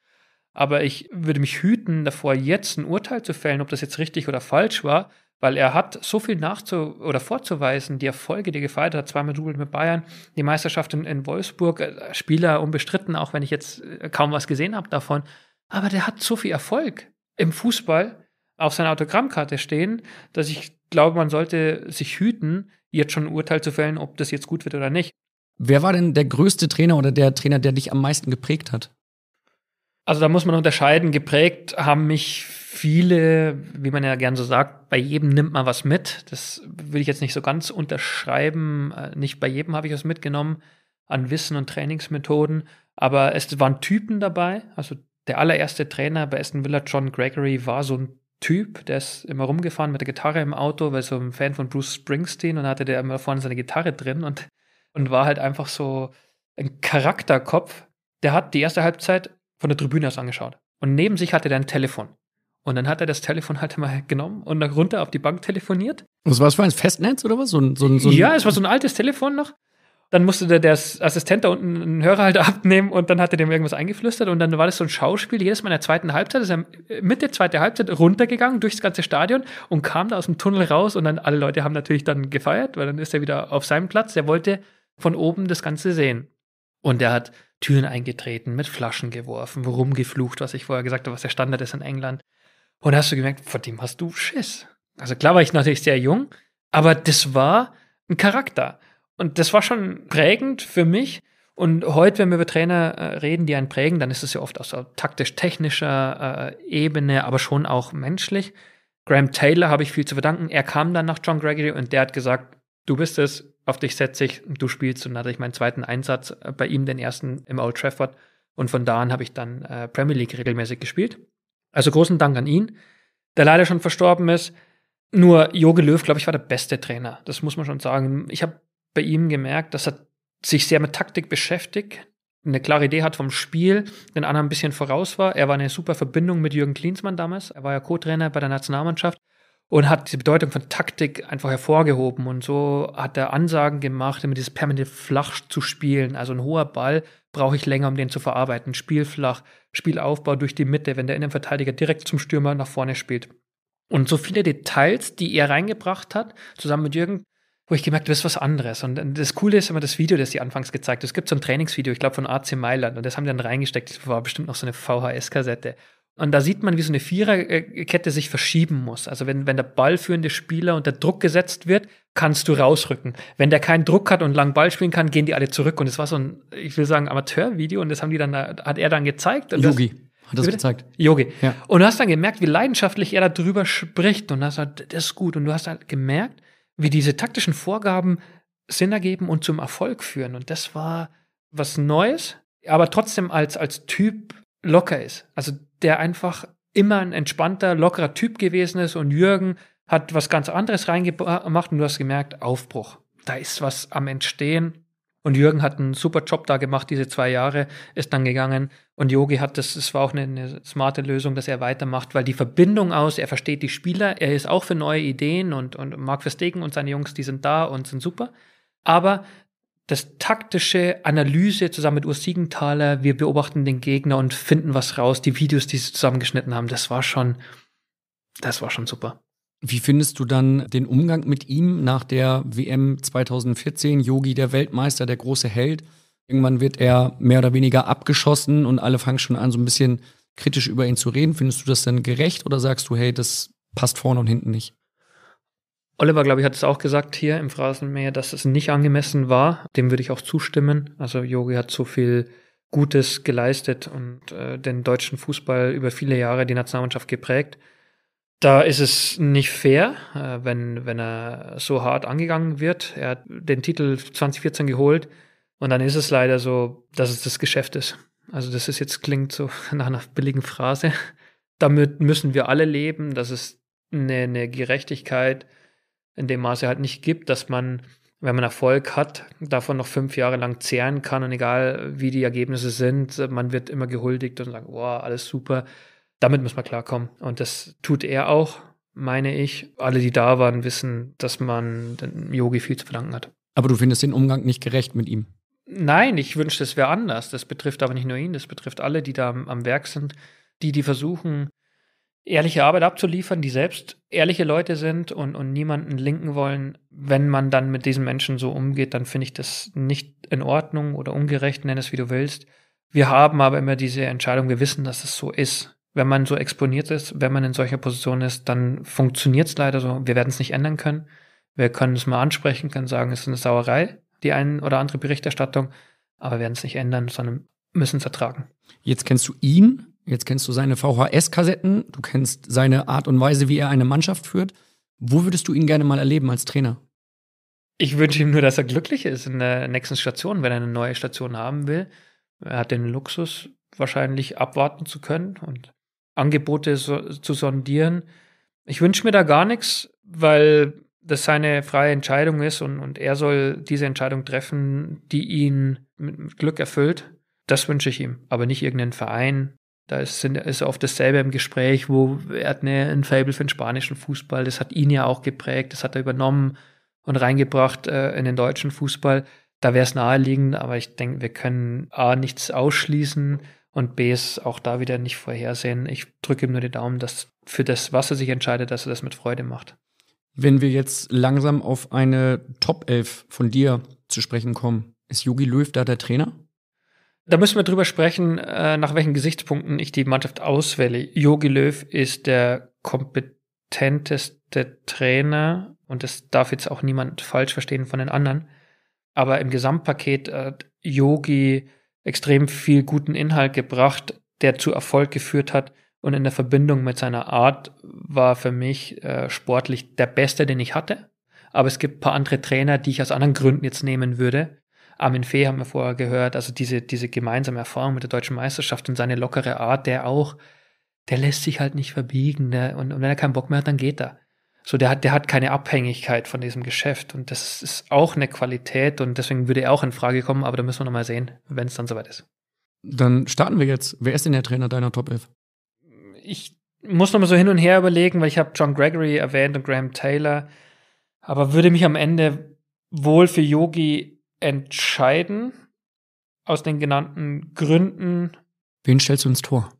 Aber ich würde mich hüten, davor jetzt ein Urteil zu fällen, ob das jetzt richtig oder falsch war, weil er hat so viel nachzu oder vorzuweisen, die Erfolge, die er gefeiert hat, zweimal Double mit Bayern, die Meisterschaft in, in Wolfsburg, äh, Spieler unbestritten, auch wenn ich jetzt äh, kaum was gesehen habe davon. Aber der hat so viel Erfolg im Fußball auf seiner Autogrammkarte stehen, dass ich glaube, man sollte sich hüten, jetzt schon ein Urteil zu fällen, ob das jetzt gut wird oder nicht. Wer war denn der größte Trainer oder der Trainer, der dich am meisten geprägt hat? Also da muss man unterscheiden. Geprägt haben mich viele, wie man ja gern so sagt, bei jedem nimmt man was mit. Das würde ich jetzt nicht so ganz unterschreiben. Äh, nicht bei jedem habe ich was mitgenommen an Wissen und Trainingsmethoden. Aber es waren Typen dabei. Also der allererste Trainer bei Aston Villa, John Gregory, war so ein Typ, der ist immer rumgefahren mit der Gitarre im Auto, weil so ein Fan von Bruce Springsteen und hatte der immer vorne seine Gitarre drin und, und war halt einfach so ein Charakterkopf. Der hat die erste Halbzeit von der Tribüne aus angeschaut. Und neben sich hatte der ein Telefon. Und dann hat er das Telefon halt mal genommen und dann runter auf die Bank telefoniert. Und Was war das für ein Festnetz oder was? So ein, so ein, so ein ja, es war so ein altes Telefon noch. Dann musste der, der Assistent da unten einen Hörer halt *laughs* abnehmen und dann hat er dem irgendwas eingeflüstert und dann war das so ein Schauspiel. Jedes Mal in der zweiten Halbzeit ist er mit der zweiten Halbzeit runtergegangen durchs ganze Stadion und kam da aus dem Tunnel raus und dann alle Leute haben natürlich dann gefeiert, weil dann ist er wieder auf seinem Platz. Der wollte von oben das Ganze sehen. Und er hat Türen eingetreten, mit Flaschen geworfen, rumgeflucht, was ich vorher gesagt habe, was der Standard ist in England. Und hast du gemerkt, vor dem hast du Schiss. Also klar war ich natürlich sehr jung, aber das war ein Charakter. Und das war schon prägend für mich. Und heute, wenn wir über Trainer äh, reden, die einen prägen, dann ist es ja oft aus taktisch-technischer äh, Ebene, aber schon auch menschlich. Graham Taylor habe ich viel zu verdanken. Er kam dann nach John Gregory und der hat gesagt, du bist es, auf dich setze ich, du spielst. Und dann hatte ich meinen zweiten Einsatz äh, bei ihm, den ersten im Old Trafford. Und von da an habe ich dann äh, Premier League regelmäßig gespielt. Also großen Dank an ihn, der leider schon verstorben ist. Nur Jogi Löw, glaube ich, war der beste Trainer. Das muss man schon sagen. Ich habe bei ihm gemerkt, dass er sich sehr mit Taktik beschäftigt, eine klare Idee hat vom Spiel, den anderen ein bisschen voraus war. Er war eine super Verbindung mit Jürgen Klinsmann damals. Er war ja Co-Trainer bei der Nationalmannschaft und hat die Bedeutung von Taktik einfach hervorgehoben. Und so hat er Ansagen gemacht, immer dieses permanente Flach zu spielen, also ein hoher Ball brauche ich länger, um den zu verarbeiten. Spielflach, Spielaufbau durch die Mitte, wenn der Innenverteidiger direkt zum Stürmer nach vorne spielt. Und so viele Details, die er reingebracht hat, zusammen mit Jürgen, wo ich gemerkt habe, das ist was anderes. Und das Coole ist immer das Video, das sie anfangs gezeigt hat. Es gibt so ein Trainingsvideo, ich glaube, von AC Mailand. Und das haben die dann reingesteckt. Das war bestimmt noch so eine VHS-Kassette. Und da sieht man, wie so eine Viererkette sich verschieben muss. Also wenn, wenn der ballführende Spieler unter Druck gesetzt wird, kannst du rausrücken. Wenn der keinen Druck hat und lang Ball spielen kann, gehen die alle zurück. Und es war so ein, ich will sagen, Amateurvideo und das haben die dann, hat er dann gezeigt. Yogi hat das gezeigt. Yogi. Ja. Und du hast dann gemerkt, wie leidenschaftlich er darüber spricht und hast halt, das ist gut. Und du hast halt gemerkt, wie diese taktischen Vorgaben Sinn ergeben und zum Erfolg führen. Und das war was Neues, aber trotzdem als, als Typ locker ist. Also der einfach immer ein entspannter, lockerer Typ gewesen ist und Jürgen hat was ganz anderes reingemacht und du hast gemerkt, Aufbruch. Da ist was am Entstehen. Und Jürgen hat einen super Job da gemacht, diese zwei Jahre ist dann gegangen. Und Yogi hat das, es war auch eine, eine, smarte Lösung, dass er weitermacht, weil die Verbindung aus, er versteht die Spieler, er ist auch für neue Ideen und, und Mark Verstegen und seine Jungs, die sind da und sind super. Aber das taktische Analyse zusammen mit Urs Siegenthaler, wir beobachten den Gegner und finden was raus, die Videos, die sie zusammengeschnitten haben, das war schon, das war schon super. Wie findest du dann den Umgang mit ihm nach der WM 2014? Yogi, der Weltmeister, der große Held. Irgendwann wird er mehr oder weniger abgeschossen und alle fangen schon an, so ein bisschen kritisch über ihn zu reden. Findest du das dann gerecht oder sagst du, hey, das passt vorne und hinten nicht? Oliver, glaube ich, hat es auch gesagt hier im Phrasenmäher, dass es nicht angemessen war. Dem würde ich auch zustimmen. Also Yogi hat so viel Gutes geleistet und äh, den deutschen Fußball über viele Jahre die Nationalmannschaft geprägt. Da ist es nicht fair, äh, wenn, wenn er so hart angegangen wird. Er hat den Titel 2014 geholt und dann ist es leider so, dass es das Geschäft ist. Also das ist jetzt klingt so *laughs* nach einer billigen Phrase. Damit müssen wir alle leben, dass es eine, eine Gerechtigkeit in dem Maße halt nicht gibt, dass man, wenn man Erfolg hat, davon noch fünf Jahre lang zehren kann und egal wie die Ergebnisse sind, man wird immer gehuldigt und sagt, wow, alles super damit muss man klarkommen. Und das tut er auch, meine ich. Alle, die da waren, wissen, dass man dem Yogi viel zu verdanken hat. Aber du findest den Umgang nicht gerecht mit ihm? Nein, ich wünschte, es wäre anders. Das betrifft aber nicht nur ihn, das betrifft alle, die da am Werk sind, die, die versuchen, ehrliche Arbeit abzuliefern, die selbst ehrliche Leute sind und, und niemanden linken wollen. Wenn man dann mit diesen Menschen so umgeht, dann finde ich das nicht in Ordnung oder ungerecht, nenn es wie du willst. Wir haben aber immer diese Entscheidung, wir wissen, dass es so ist wenn man so exponiert ist, wenn man in solcher Position ist, dann funktioniert es leider so. Wir werden es nicht ändern können. Wir können es mal ansprechen, können sagen, es ist eine Sauerei, die ein oder andere Berichterstattung, aber wir werden es nicht ändern, sondern müssen es ertragen. Jetzt kennst du ihn, jetzt kennst du seine VHS-Kassetten, du kennst seine Art und Weise, wie er eine Mannschaft führt. Wo würdest du ihn gerne mal erleben als Trainer? Ich wünsche ihm nur, dass er glücklich ist in der nächsten Station, wenn er eine neue Station haben will. Er hat den Luxus, wahrscheinlich abwarten zu können und Angebote so, zu sondieren. Ich wünsche mir da gar nichts, weil das seine freie Entscheidung ist und, und er soll diese Entscheidung treffen, die ihn mit Glück erfüllt. Das wünsche ich ihm, aber nicht irgendeinen Verein. Da ist, ist oft dasselbe im Gespräch, wo er hat eine, ein Fable für den spanischen Fußball, das hat ihn ja auch geprägt, das hat er übernommen und reingebracht äh, in den deutschen Fußball. Da wäre es naheliegend, aber ich denke, wir können A, nichts ausschließen und B ist auch da wieder nicht vorhersehen. Ich drücke ihm nur die Daumen, dass für das, was er sich entscheidet, dass er das mit Freude macht. Wenn wir jetzt langsam auf eine Top 11 von dir zu sprechen kommen, ist Yogi Löw da der Trainer? Da müssen wir drüber sprechen, äh, nach welchen Gesichtspunkten ich die Mannschaft auswähle. Yogi Löw ist der kompetenteste Trainer und das darf jetzt auch niemand falsch verstehen von den anderen. Aber im Gesamtpaket hat Yogi extrem viel guten Inhalt gebracht, der zu Erfolg geführt hat. Und in der Verbindung mit seiner Art war für mich äh, sportlich der beste, den ich hatte. Aber es gibt ein paar andere Trainer, die ich aus anderen Gründen jetzt nehmen würde. Armin Fee haben wir vorher gehört, also diese, diese gemeinsame Erfahrung mit der deutschen Meisterschaft und seine lockere Art, der auch, der lässt sich halt nicht verbiegen. Ne? Und, und wenn er keinen Bock mehr hat, dann geht er. So, der hat, der hat keine Abhängigkeit von diesem Geschäft und das ist auch eine Qualität und deswegen würde er auch in Frage kommen, aber da müssen wir nochmal sehen, wenn es dann soweit ist. Dann starten wir jetzt. Wer ist denn der Trainer deiner Top 11? Ich muss nochmal so hin und her überlegen, weil ich habe John Gregory erwähnt und Graham Taylor, aber würde mich am Ende wohl für Yogi entscheiden, aus den genannten Gründen. Wen stellst du ins Tor?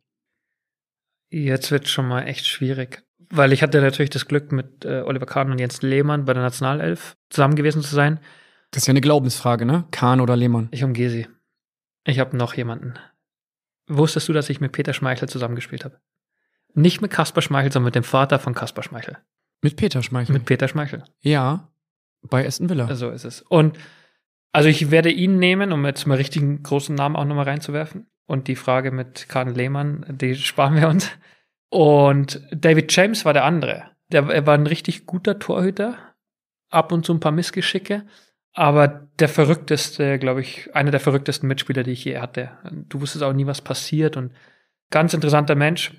Jetzt wird schon mal echt schwierig weil ich hatte natürlich das Glück, mit äh, Oliver Kahn und Jens Lehmann bei der Nationalelf zusammen gewesen zu sein. Das ist ja eine Glaubensfrage, ne? Kahn oder Lehmann? Ich umgehe sie. Ich habe noch jemanden. Wusstest du, dass ich mit Peter Schmeichel zusammengespielt habe? Nicht mit Kaspar Schmeichel, sondern mit dem Vater von Kaspar Schmeichel. Mit Peter Schmeichel? Mit Peter Schmeichel. Ja, bei Aston Villa. So ist es. Und also ich werde ihn nehmen, um jetzt mal richtigen großen Namen auch nochmal reinzuwerfen. Und die Frage mit Kahn Lehmann, die sparen wir uns. Und David James war der andere. Der, er war ein richtig guter Torhüter. Ab und zu ein paar Missgeschicke. Aber der verrückteste, glaube ich, einer der verrücktesten Mitspieler, die ich je hatte. Du wusstest auch nie, was passiert. Und ganz interessanter Mensch.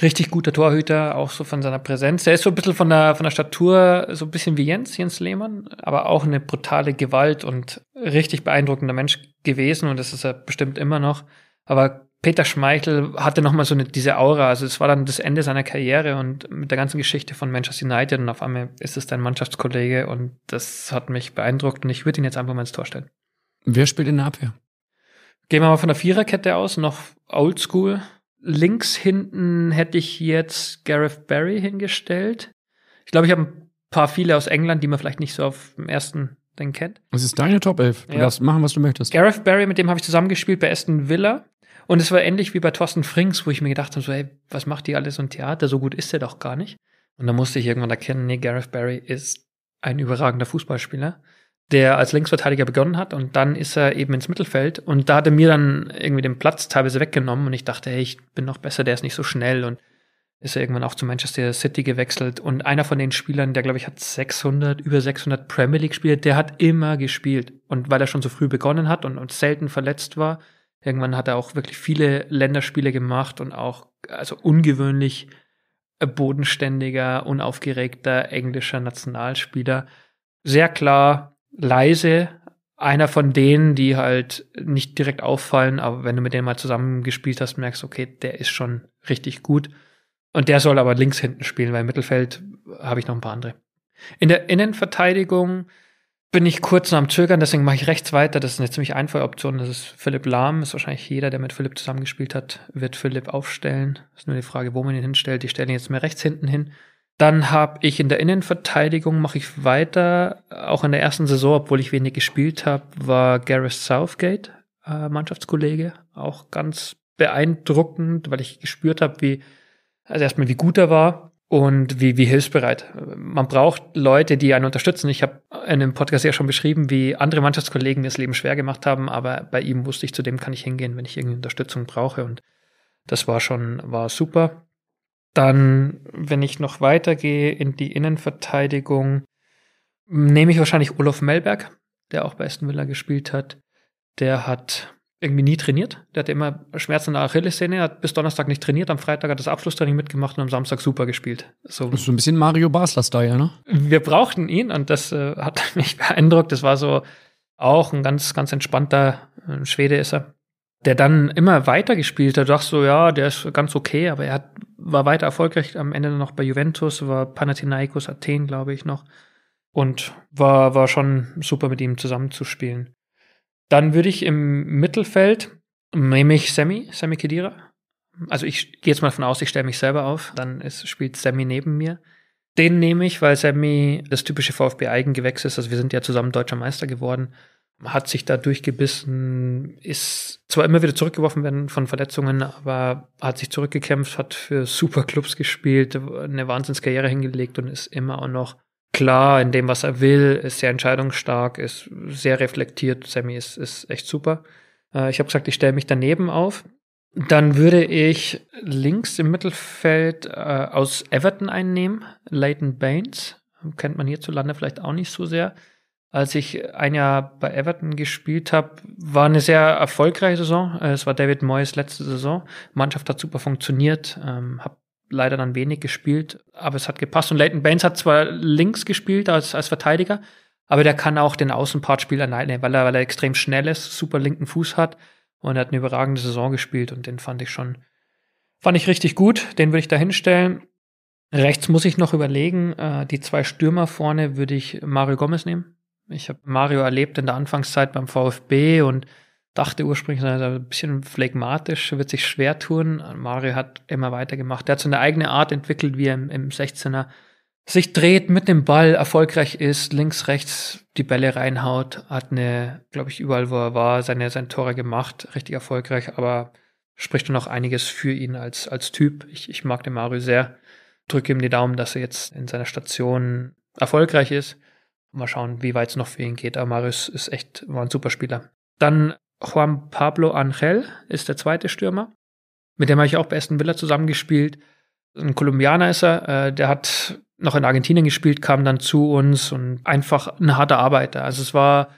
Richtig guter Torhüter, auch so von seiner Präsenz. Der ist so ein bisschen von der, von der Statur, so ein bisschen wie Jens, Jens Lehmann, aber auch eine brutale Gewalt und richtig beeindruckender Mensch gewesen. Und das ist er bestimmt immer noch. Aber Peter Schmeichel hatte nochmal so eine, diese Aura. Also es war dann das Ende seiner Karriere und mit der ganzen Geschichte von Manchester United und auf einmal ist es dein Mannschaftskollege und das hat mich beeindruckt und ich würde ihn jetzt einfach mal ins Tor stellen. Wer spielt in der Abwehr? Gehen wir mal von der Viererkette aus, noch oldschool. Links hinten hätte ich jetzt Gareth Barry hingestellt. Ich glaube, ich habe ein paar viele aus England, die man vielleicht nicht so auf dem ersten Ding kennt. Das ist deine Top 11. Du ja. darfst machen, was du möchtest. Gareth Barry, mit dem habe ich zusammengespielt bei Aston Villa. Und es war ähnlich wie bei Thorsten Frings, wo ich mir gedacht habe, so, hey, was macht die alles und Theater? So gut ist er doch gar nicht. Und da musste ich irgendwann erkennen, nee, Gareth Barry ist ein überragender Fußballspieler, der als Linksverteidiger begonnen hat und dann ist er eben ins Mittelfeld und da hat er mir dann irgendwie den Platz teilweise weggenommen und ich dachte, hey, ich bin noch besser, der ist nicht so schnell und ist er irgendwann auch zu Manchester City gewechselt und einer von den Spielern, der glaube ich hat 600, über 600 Premier League Spiele, der hat immer gespielt und weil er schon so früh begonnen hat und, und selten verletzt war, Irgendwann hat er auch wirklich viele Länderspiele gemacht und auch also ungewöhnlich äh, bodenständiger, unaufgeregter englischer Nationalspieler. Sehr klar, leise, einer von denen, die halt nicht direkt auffallen, aber wenn du mit dem mal zusammengespielt hast, merkst, okay, der ist schon richtig gut. Und der soll aber links hinten spielen, weil im Mittelfeld habe ich noch ein paar andere. In der Innenverteidigung bin ich kurz noch am Zögern, deswegen mache ich rechts weiter. Das ist eine ziemlich einfache Option. Das ist Philipp Lahm. Ist wahrscheinlich jeder, der mit Philipp zusammengespielt hat, wird Philipp aufstellen. Ist nur die Frage, wo man ihn hinstellt. Ich stelle ihn jetzt mehr rechts hinten hin. Dann habe ich in der Innenverteidigung, mache ich weiter. Auch in der ersten Saison, obwohl ich wenig gespielt habe, war Gareth Southgate äh, Mannschaftskollege. Auch ganz beeindruckend, weil ich gespürt habe, wie, also erstmal wie gut er war, und wie, wie hilfsbereit. Man braucht Leute, die einen unterstützen. Ich habe in dem Podcast ja schon beschrieben, wie andere Mannschaftskollegen mir das Leben schwer gemacht haben, aber bei ihm wusste ich, zu dem kann ich hingehen, wenn ich irgendwie Unterstützung brauche. Und das war schon, war super. Dann, wenn ich noch weitergehe in die Innenverteidigung, nehme ich wahrscheinlich Olof Melberg, der auch bei Aston Villa gespielt hat. Der hat irgendwie nie trainiert. Der hatte immer Schmerzen in der Achillessehne, hat bis Donnerstag nicht trainiert, am Freitag hat das Abschlusstraining mitgemacht und am Samstag super gespielt. So. Das ist so ein bisschen Mario Basler-Style, ne? Wir brauchten ihn und das äh, hat *laughs* mich beeindruckt. Das war so auch ein ganz, ganz entspannter äh, Schwede ist er, der dann immer weiter gespielt hat. Du dachte so, ja, der ist ganz okay, aber er hat, war weiter erfolgreich. Am Ende noch bei Juventus, war Panathinaikos Athen, glaube ich, noch. Und war, war schon super mit ihm zusammenzuspielen. Dann würde ich im Mittelfeld nehme ich Sammy, Sammy Kedira. Also ich gehe jetzt mal von aus, ich stelle mich selber auf, dann ist, spielt Sammy neben mir. Den nehme ich, weil Sammy das typische VfB-Eigengewächs ist. Also wir sind ja zusammen deutscher Meister geworden, hat sich da durchgebissen, ist zwar immer wieder zurückgeworfen werden von Verletzungen, aber hat sich zurückgekämpft, hat für Superclubs gespielt, eine Wahnsinnskarriere hingelegt und ist immer auch noch klar in dem, was er will, ist sehr entscheidungsstark, ist sehr reflektiert. Sammy ist, ist echt super. Äh, ich habe gesagt, ich stelle mich daneben auf. Dann würde ich links im Mittelfeld äh, aus Everton einnehmen, Leighton Baines. Kennt man hierzulande vielleicht auch nicht so sehr. Als ich ein Jahr bei Everton gespielt habe, war eine sehr erfolgreiche Saison. Äh, es war David Moyes letzte Saison. Mannschaft hat super funktioniert. Ähm, hab leider dann wenig gespielt, aber es hat gepasst. Und Leighton Baines hat zwar links gespielt als, als Verteidiger, aber der kann auch den Außenpartspieler spielen, ne, weil er, weil er extrem schnell ist, super linken Fuß hat und er hat eine überragende Saison gespielt und den fand ich schon, fand ich richtig gut. Den würde ich da hinstellen. Rechts muss ich noch überlegen, äh, die zwei Stürmer vorne würde ich Mario Gomez nehmen. Ich habe Mario erlebt in der Anfangszeit beim VfB und dachte ursprünglich, er ein bisschen phlegmatisch, wird sich schwer tun. Mario hat immer weitergemacht. Er hat so eine eigene Art entwickelt, wie er im, im 16er sich dreht, mit dem Ball erfolgreich ist, links, rechts die Bälle reinhaut, hat eine, glaube ich, überall, wo er war, seine, seine Tore gemacht, richtig erfolgreich, aber spricht dann noch einiges für ihn als, als Typ. Ich, ich mag den Mario sehr. Drücke ihm die Daumen, dass er jetzt in seiner Station erfolgreich ist. Mal schauen, wie weit es noch für ihn geht. Aber Mario ist echt, war ein super Spieler. Dann Juan Pablo Angel ist der zweite Stürmer. Mit dem habe ich auch bei Aston Villa zusammengespielt. Ein Kolumbianer ist er, äh, der hat noch in Argentinien gespielt, kam dann zu uns und einfach ein harter Arbeiter. Also es war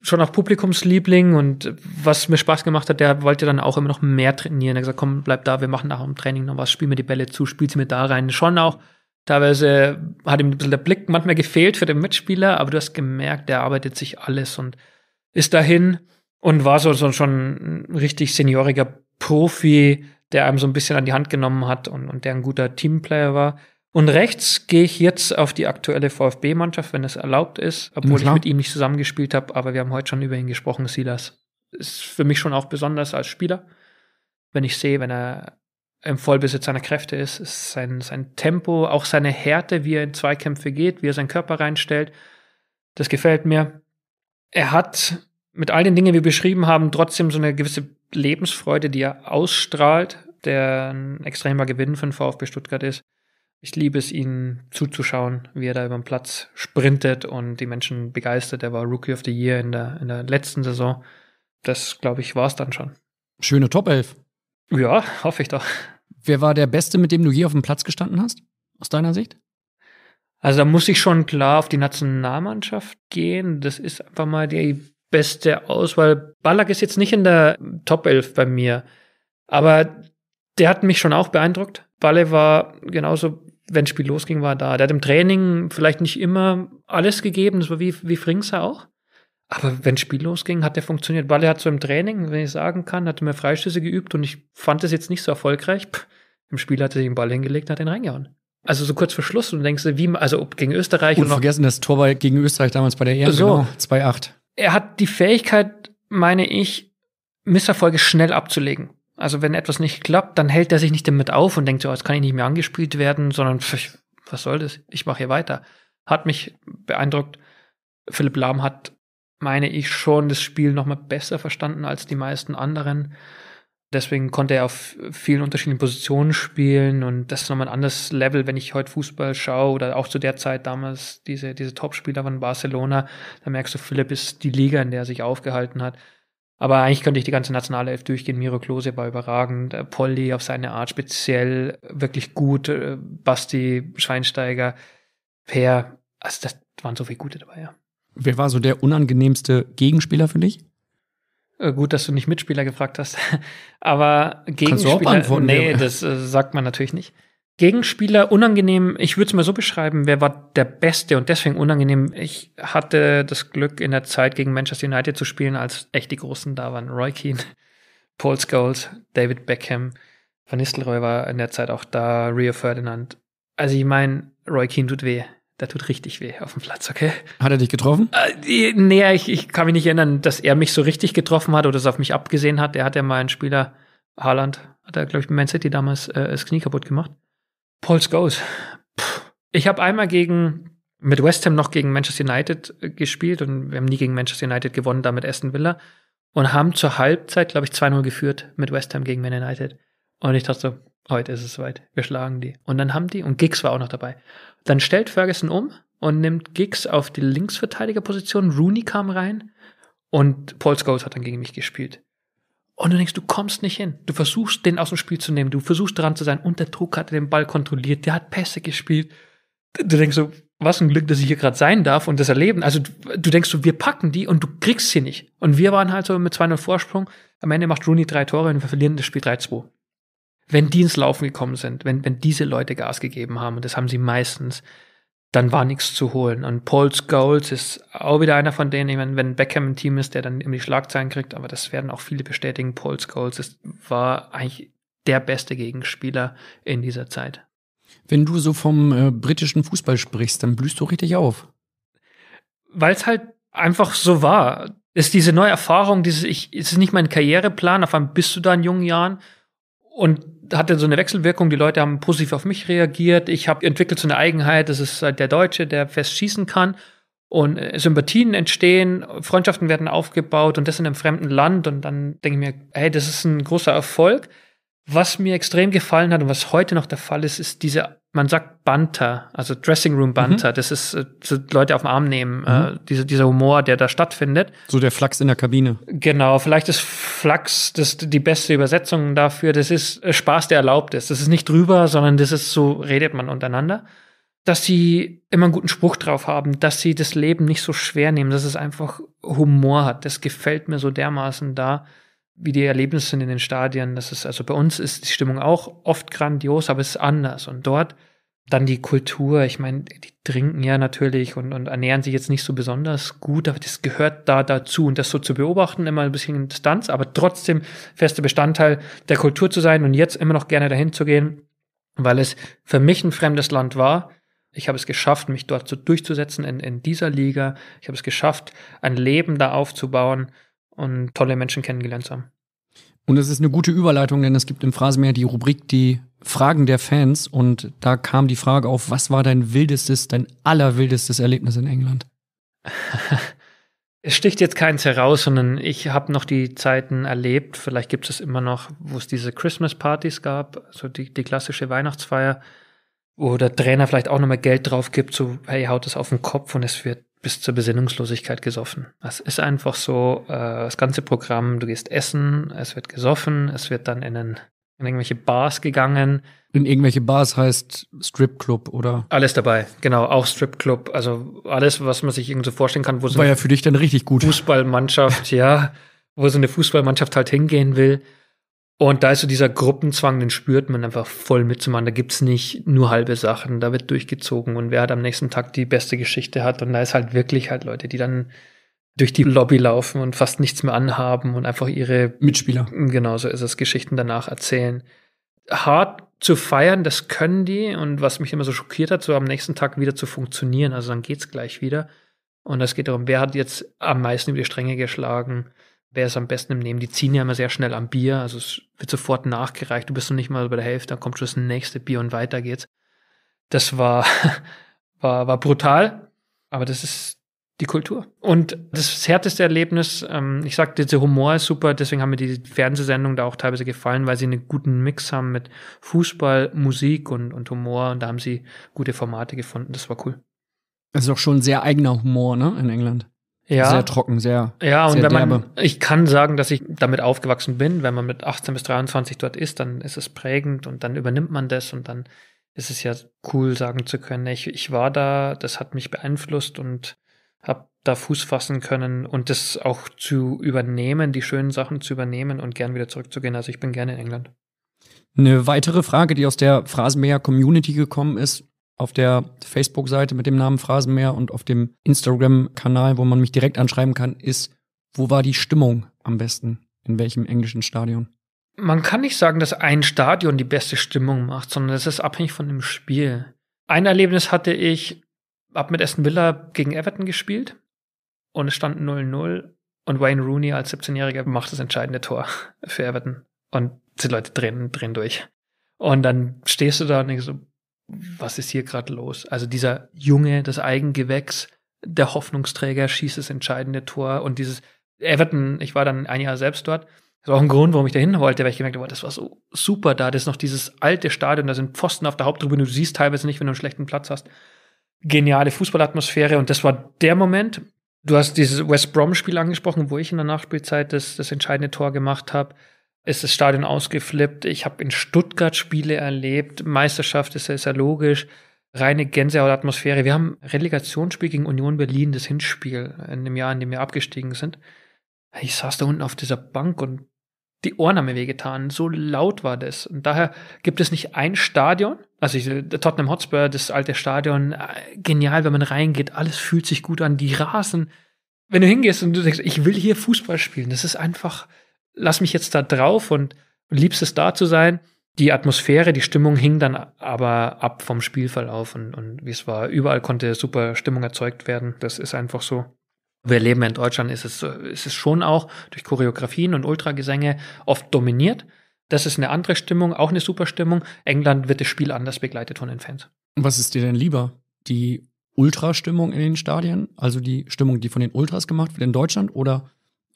schon auch Publikumsliebling und was mir Spaß gemacht hat, der wollte dann auch immer noch mehr trainieren. Er hat gesagt, komm, bleib da, wir machen nach dem Training noch was, spiel mir die Bälle zu, spiel sie mir da rein. Schon auch, teilweise hat ihm ein bisschen der Blick manchmal gefehlt für den Mitspieler, aber du hast gemerkt, der arbeitet sich alles und ist dahin und war so, so schon ein richtig senioriger Profi, der einem so ein bisschen an die Hand genommen hat und, und der ein guter Teamplayer war. Und rechts gehe ich jetzt auf die aktuelle VfB-Mannschaft, wenn es erlaubt ist, obwohl ich mit ihm nicht zusammengespielt habe, aber wir haben heute schon über ihn gesprochen, Silas. Ist für mich schon auch besonders als Spieler, wenn ich sehe, wenn er im Vollbesitz seiner Kräfte ist, ist sein, sein Tempo, auch seine Härte, wie er in Zweikämpfe geht, wie er seinen Körper reinstellt. Das gefällt mir. Er hat mit all den Dingen, die wir beschrieben haben, trotzdem so eine gewisse Lebensfreude, die er ausstrahlt, der ein extremer Gewinn für den VfB Stuttgart ist. Ich liebe es, ihn zuzuschauen, wie er da über den Platz sprintet und die Menschen begeistert. Er war Rookie of the Year in der, in der letzten Saison. Das, glaube ich, war es dann schon. Schöne Top 11. Ja, *laughs* hoffe ich doch. Wer war der Beste, mit dem du hier auf dem Platz gestanden hast, aus deiner Sicht? Also da muss ich schon klar auf die Nationalmannschaft gehen. Das ist einfach mal die beste Auswahl. Ballack ist jetzt nicht in der Top 11 bei mir, aber der hat mich schon auch beeindruckt. Balle war genauso, wenn das Spiel losging, war da. Der hat im Training vielleicht nicht immer alles gegeben, so wie, wie Fringser auch. Aber wenn das Spiel losging, hat der funktioniert. Balle hat so im Training, wenn ich sagen kann, hat mir Freischüsse geübt und ich fand es jetzt nicht so erfolgreich. Pff, Im Spiel hat er den Ball hingelegt, hat ihn reingehauen. Also so kurz vor Schluss und denkst du, wie, also ob gegen Österreich. Und, und vergessen das Tor war gegen Österreich damals bei der EM, so. genau, 2-8 er hat die Fähigkeit, meine ich, Misserfolge schnell abzulegen. Also wenn etwas nicht klappt, dann hält er sich nicht damit auf und denkt so, oh, jetzt kann ich nicht mehr angespielt werden, sondern pf, was soll das? Ich mache hier weiter. Hat mich beeindruckt. Philipp Lahm hat, meine ich, schon das Spiel noch mal besser verstanden als die meisten anderen. Deswegen konnte er auf vielen unterschiedlichen Positionen spielen und das ist nochmal ein anderes Level, wenn ich heute Fußball schaue oder auch zu der Zeit damals diese, diese top von Barcelona, da merkst du, Philipp ist die Liga, in der er sich aufgehalten hat. Aber eigentlich könnte ich die ganze nationale Elf durchgehen. Miro Klose war überragend, äh, Polly auf seine Art speziell äh, wirklich gut, äh, Basti Schweinsteiger, Per, also das waren so viele gute dabei, ja. Wer war so der unangenehmste Gegenspieler für dich? Äh, gut, dass du nicht Mitspieler gefragt hast. *laughs* Aber Gegenspieler. nee, das äh, sagt man natürlich nicht. Gegenspieler unangenehm, ich würde es mal so beschreiben, wer war der Beste und deswegen unangenehm. Ich hatte das Glück, in der Zeit gegen Manchester United zu spielen, als echt die Großen da waren. Roy Keane, *laughs* Paul Scholes, David Beckham, Van Nistelrooy war in der Zeit auch da, Rio Ferdinand. Also ich meine, Roy Keane tut weh da tut richtig weh auf dem Platz, okay? Hat er dich getroffen? Äh, nee, ich, ich kann mich nicht erinnern, dass er mich so richtig getroffen hat oder es auf mich abgesehen hat. Er hat ja mal einen Spieler, Haaland, hat er, glaube ich, bei Man City damals äh, das Knie kaputt gemacht. Paul's Goes. Puh. Ich habe einmal gegen, mit West Ham noch gegen Manchester United äh, gespielt und wir haben nie gegen Manchester United gewonnen, damit Aston Villa. Und haben zur Halbzeit, glaube ich, 2-0 geführt mit West Ham gegen Man United. Und ich dachte so, heute ist es soweit, wir schlagen die. Und dann haben die, und Giggs war auch noch dabei. Dann stellt Ferguson um und nimmt Giggs auf die Linksverteidigerposition. Rooney kam rein und Paul Scholes hat dann gegen mich gespielt. Und du denkst, du kommst nicht hin. Du versuchst, den aus dem Spiel zu nehmen. Du versuchst dran zu sein. Und der Druck hat den Ball kontrolliert. Der hat Pässe gespielt. Du denkst so, was ein Glück, dass ich hier gerade sein darf und das erleben. Also du, du denkst so, wir packen die und du kriegst sie nicht. Und wir waren halt so mit 2-0 Vorsprung. Am Ende macht Rooney drei Tore und wir verlieren das Spiel 3-2 wenn die ins Laufen gekommen sind, wenn, wenn diese Leute Gas gegeben haben, und das haben sie meistens, dann war nichts zu holen. Und Paul Scholes ist auch wieder einer von denen, ich meine, wenn Beckham ein Team ist, der dann immer die Schlagzeilen kriegt, aber das werden auch viele bestätigen, Paul Scholes ist, war eigentlich der beste Gegenspieler in dieser Zeit. Wenn du so vom äh, britischen Fußball sprichst, dann blühst du richtig auf. Weil es halt einfach so war. Ist diese neue Erfahrung, dieses, ich, es ist nicht mein Karriereplan, auf einmal bist du da in jungen Jahren und hatte so eine Wechselwirkung, die Leute haben positiv auf mich reagiert. Ich habe entwickelt so eine Eigenheit, das ist halt der Deutsche, der fest schießen kann. Und äh, Sympathien entstehen, Freundschaften werden aufgebaut und das in einem fremden Land. Und dann denke ich mir, hey, das ist ein großer Erfolg. Was mir extrem gefallen hat und was heute noch der Fall ist, ist diese, man sagt Banter, also Dressing Room Banter. Mhm. Das ist äh, so Leute auf den Arm nehmen, äh, mhm. äh, diese, dieser Humor, der da stattfindet. So der Flachs in der Kabine. Genau, vielleicht ist Flachs das, die beste Übersetzung dafür. Das ist äh, Spaß, der erlaubt ist. Das ist nicht drüber, sondern das ist so, redet man untereinander dass sie immer einen guten Spruch drauf haben, dass sie das Leben nicht so schwer nehmen, dass es einfach Humor hat. Das gefällt mir so dermaßen da wie die Erlebnisse sind in den Stadien. Das ist, also bei uns ist die Stimmung auch oft grandios, aber es ist anders. Und dort dann die Kultur, ich meine, die trinken ja natürlich und, und ernähren sich jetzt nicht so besonders gut, aber das gehört da dazu. Und das so zu beobachten, immer ein bisschen in Distanz, aber trotzdem fester Bestandteil der Kultur zu sein und jetzt immer noch gerne dahin zu gehen, weil es für mich ein fremdes Land war. Ich habe es geschafft, mich dort so durchzusetzen in, in dieser Liga. Ich habe es geschafft, ein Leben da aufzubauen und tolle Menschen kennengelernt zu haben. Und es ist eine gute Überleitung, denn es gibt im Phrasenmeer die Rubrik die Fragen der Fans und da kam die Frage auf, was war dein wildestes, dein allerwildestes Erlebnis in England? *laughs* es sticht jetzt keins heraus, sondern ich habe noch die Zeiten erlebt, vielleicht gibt es immer noch, wo es diese Christmas-Partys gab, so die, die klassische Weihnachtsfeier, wo der Trainer vielleicht auch nochmal Geld drauf gibt, so hey, haut es auf den Kopf und es wird bis zur Besinnungslosigkeit gesoffen. Das ist einfach so, äh, das ganze Programm, du gehst essen, es wird gesoffen, es wird dann in, einen, in irgendwelche Bars gegangen. In irgendwelche Bars heißt Stripclub, oder? Alles dabei, genau, auch Stripclub. Also alles, was man sich irgendwie so vorstellen kann, wo so War ja für dich dann richtig gut. Fußballmannschaft, ja, wo so eine Fußballmannschaft halt hingehen will. Und da ist so dieser Gruppenzwang, den spürt man einfach voll mitzumachen. Da gibt's nicht nur halbe Sachen, da wird durchgezogen und wer hat am nächsten Tag die beste Geschichte hat. Und da ist halt wirklich halt Leute, die dann durch die Lobby laufen und fast nichts mehr anhaben und einfach ihre Mitspieler. Genau so ist es, Geschichten danach erzählen. Hart zu feiern, das können die. Und was mich immer so schockiert hat, so am nächsten Tag wieder zu funktionieren. Also dann geht's gleich wieder. Und es geht darum, wer hat jetzt am meisten über die Stränge geschlagen wäre es am besten im Nehmen. Die ziehen ja immer sehr schnell am Bier, also es wird sofort nachgereicht, du bist noch nicht mal bei der Hälfte, dann kommt schon das nächste Bier und weiter geht's. Das war, *laughs* war, war brutal, aber das ist die Kultur. Und das härteste Erlebnis, ähm, ich sagte, der Humor ist super, deswegen haben mir die Fernsehsendungen da auch teilweise gefallen, weil sie einen guten Mix haben mit Fußball, Musik und, und Humor und da haben sie gute Formate gefunden, das war cool. Das ist auch schon ein sehr eigener Humor, ne, in England. Ja. Sehr trocken, sehr. Ja, und sehr wenn derbe. man, ich kann sagen, dass ich damit aufgewachsen bin. Wenn man mit 18 bis 23 dort ist, dann ist es prägend und dann übernimmt man das und dann ist es ja cool, sagen zu können, ich, ich war da, das hat mich beeinflusst und hab da Fuß fassen können und das auch zu übernehmen, die schönen Sachen zu übernehmen und gern wieder zurückzugehen. Also ich bin gerne in England. Eine weitere Frage, die aus der Phrasenmäher Community gekommen ist, auf der Facebook-Seite mit dem Namen Phrasenmeer und auf dem Instagram-Kanal, wo man mich direkt anschreiben kann, ist, wo war die Stimmung am besten? In welchem englischen Stadion? Man kann nicht sagen, dass ein Stadion die beste Stimmung macht, sondern es ist abhängig von dem Spiel. Ein Erlebnis hatte ich, ab mit Aston Villa gegen Everton gespielt und es stand 0-0 und Wayne Rooney als 17-Jähriger macht das entscheidende Tor für Everton und die Leute drehen, drehen durch. Und dann stehst du da und denkst so, was ist hier gerade los? Also dieser Junge, das Eigengewächs, der Hoffnungsträger schießt das entscheidende Tor und dieses Everton, ich war dann ein Jahr selbst dort. Das war auch ein Grund, warum ich da hin wollte, weil ich gemerkt habe, das war so super da. Das ist noch dieses alte Stadion, da sind Pfosten auf der Haupttribüne, du siehst teilweise nicht, wenn du einen schlechten Platz hast. Geniale Fußballatmosphäre und das war der Moment. Du hast dieses West Brom-Spiel angesprochen, wo ich in der Nachspielzeit das, das entscheidende Tor gemacht habe ist das Stadion ausgeflippt. Ich habe in Stuttgart Spiele erlebt. Meisterschaft ist, ist ja logisch. Reine Gänsehautatmosphäre. Wir haben Relegationsspiel gegen Union Berlin, das Hinspiel, in dem Jahr, in dem wir abgestiegen sind. Ich saß da unten auf dieser Bank und die Ohren haben mir wehgetan. So laut war das. Und daher gibt es nicht ein Stadion. Also ich, der Tottenham Hotspur, das alte Stadion, äh, genial, wenn man reingeht. Alles fühlt sich gut an. Die Rasen. Wenn du hingehst und du sagst, ich will hier Fußball spielen, das ist einfach, lass mich jetzt da drauf und, liebst es da zu sein. Die Atmosphäre, die Stimmung hing dann aber ab vom Spielverlauf und, und wie es war. Überall konnte super Stimmung erzeugt werden. Das ist einfach so. Wir leben in Deutschland, ist es, ist es schon auch durch Choreografien und Ultragesänge oft dominiert. Das ist eine andere Stimmung, auch eine super Stimmung. England wird das Spiel anders begleitet von den Fans. Was ist dir denn lieber? Die Ultrastimmung in den Stadien, also die Stimmung, die von den Ultras gemacht wird in Deutschland oder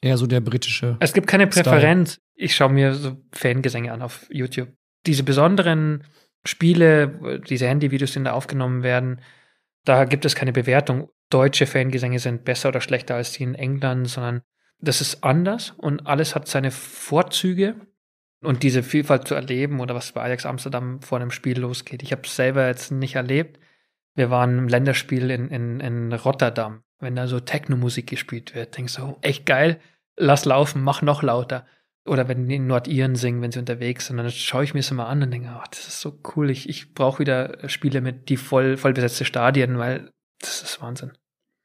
eher so der britische. Es gibt keine Präferenz. Style. Ich schaue mir so Fangesänge an auf YouTube. Diese besonderen Spiele, diese Handyvideos, die da aufgenommen werden, da gibt es keine Bewertung. Deutsche Fangesänge sind besser oder schlechter als die in England, sondern das ist anders und alles hat seine Vorzüge. Und diese Vielfalt zu erleben oder was bei Ajax Amsterdam vor einem Spiel losgeht. Ich habe es selber jetzt nicht erlebt. Wir waren im Länderspiel in, in, in Rotterdam. Wenn da so Techno-Musik gespielt wird, denkst du, oh, echt geil lass laufen, mach noch lauter. Oder wenn die in Nordiren singen, wenn sie unterwegs sind, dann schaue ich mir das immer an und denke, ach, das ist so cool. Ich, ich brauche wieder Spiele mit die voll, voll besetzte Stadien, weil das ist Wahnsinn.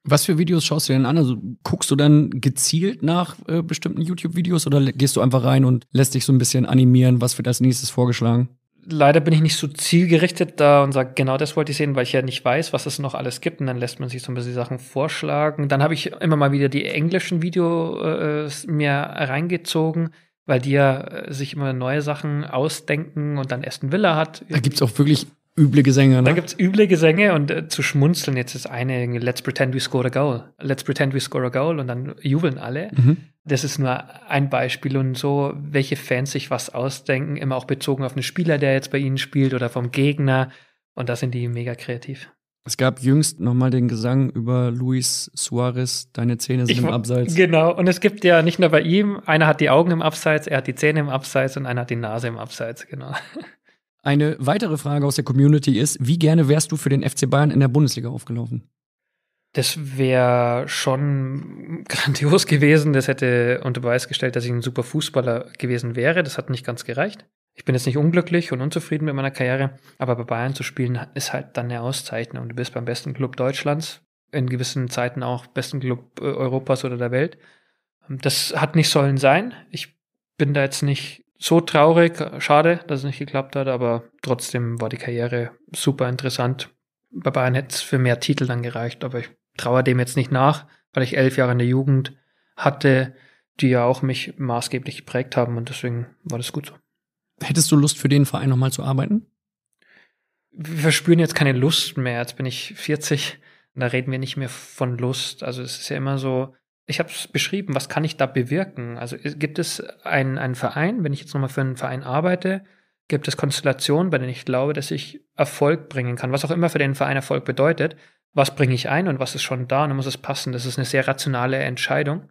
Was für Videos schaust du denn an? Also guckst du dann gezielt nach äh, bestimmten YouTube-Videos oder gehst du einfach rein und lässt dich so ein bisschen animieren? Was wird als nächstes vorgeschlagen? leider bin ich nicht so zielgerichtet da und sage, genau das wollte ich sehen, weil ich ja nicht weiß, was es noch alles gibt. Und dann lässt man sich so ein bisschen Sachen vorschlagen. Dann habe ich immer mal wieder die englischen Videos äh, mir reingezogen, weil die ja äh, sich immer neue Sachen ausdenken und dann Aston Villa hat. Da gibt's auch wirklich üble Gesänge, ne? Da gibt's üble Gesänge und äh, zu schmunzeln. Jetzt ist eine, let's pretend we score a goal. Let's pretend we score a goal und dann jubeln alle. Mhm das ist nur ein Beispiel und so, welche Fans sich was ausdenken, immer auch bezogen auf einen Spieler, der jetzt bei ihnen spielt oder vom Gegner. Und da sind die mega kreativ. Es gab jüngst nochmal den Gesang über Luis Suarez, deine Zähne sind ich, im Abseits. Genau, und es gibt ja nicht nur bei ihm, einer hat die Augen im Abseits, er hat die Zähne im Abseits und einer hat die Nase im Abseits, genau. Eine weitere Frage aus der Community ist, wie gerne wärst du für den FC Bayern in der Bundesliga aufgelaufen? Das wäre schon grandios gewesen. Das hätte unter Beweis gestellt, dass ich ein super Fußballer gewesen wäre. Das hat nicht ganz gereicht. Ich bin jetzt nicht unglücklich und unzufrieden mit meiner Karriere, aber bei Bayern zu spielen ist halt dann eine Auszeichnung. Du bist beim besten Club Deutschlands, in gewissen Zeiten auch besten Club äh, Europas oder der Welt. Ähm, das hat nicht sollen sein. Ich bin da jetzt nicht so traurig. Schade, dass es nicht geklappt hat, aber trotzdem war die Karriere super interessant bei Bayern hätte es für mehr Titel dann gereicht, aber ich traue dem jetzt nicht nach, weil ich elf Jahre in der Jugend hatte, die ja auch mich maßgeblich geprägt haben und deswegen war das gut so. Hättest du Lust für den Verein nochmal zu arbeiten? Wir verspüren jetzt keine Lust mehr. Jetzt bin ich 40, da reden wir nicht mehr von Lust. Also es ist ja immer so, ich habe es beschrieben, was kann ich da bewirken? Also äh, gibt es einen, einen Verein, wenn ich jetzt nochmal für einen Verein arbeite, gibt es Konstellationen, bei denen ich glaube, dass ich Erfolg bringen kann, was auch immer für den Verein Erfolg bedeutet. Was bringe ich ein und was ist schon da und dann muss es passen. Das ist eine sehr rationale Entscheidung.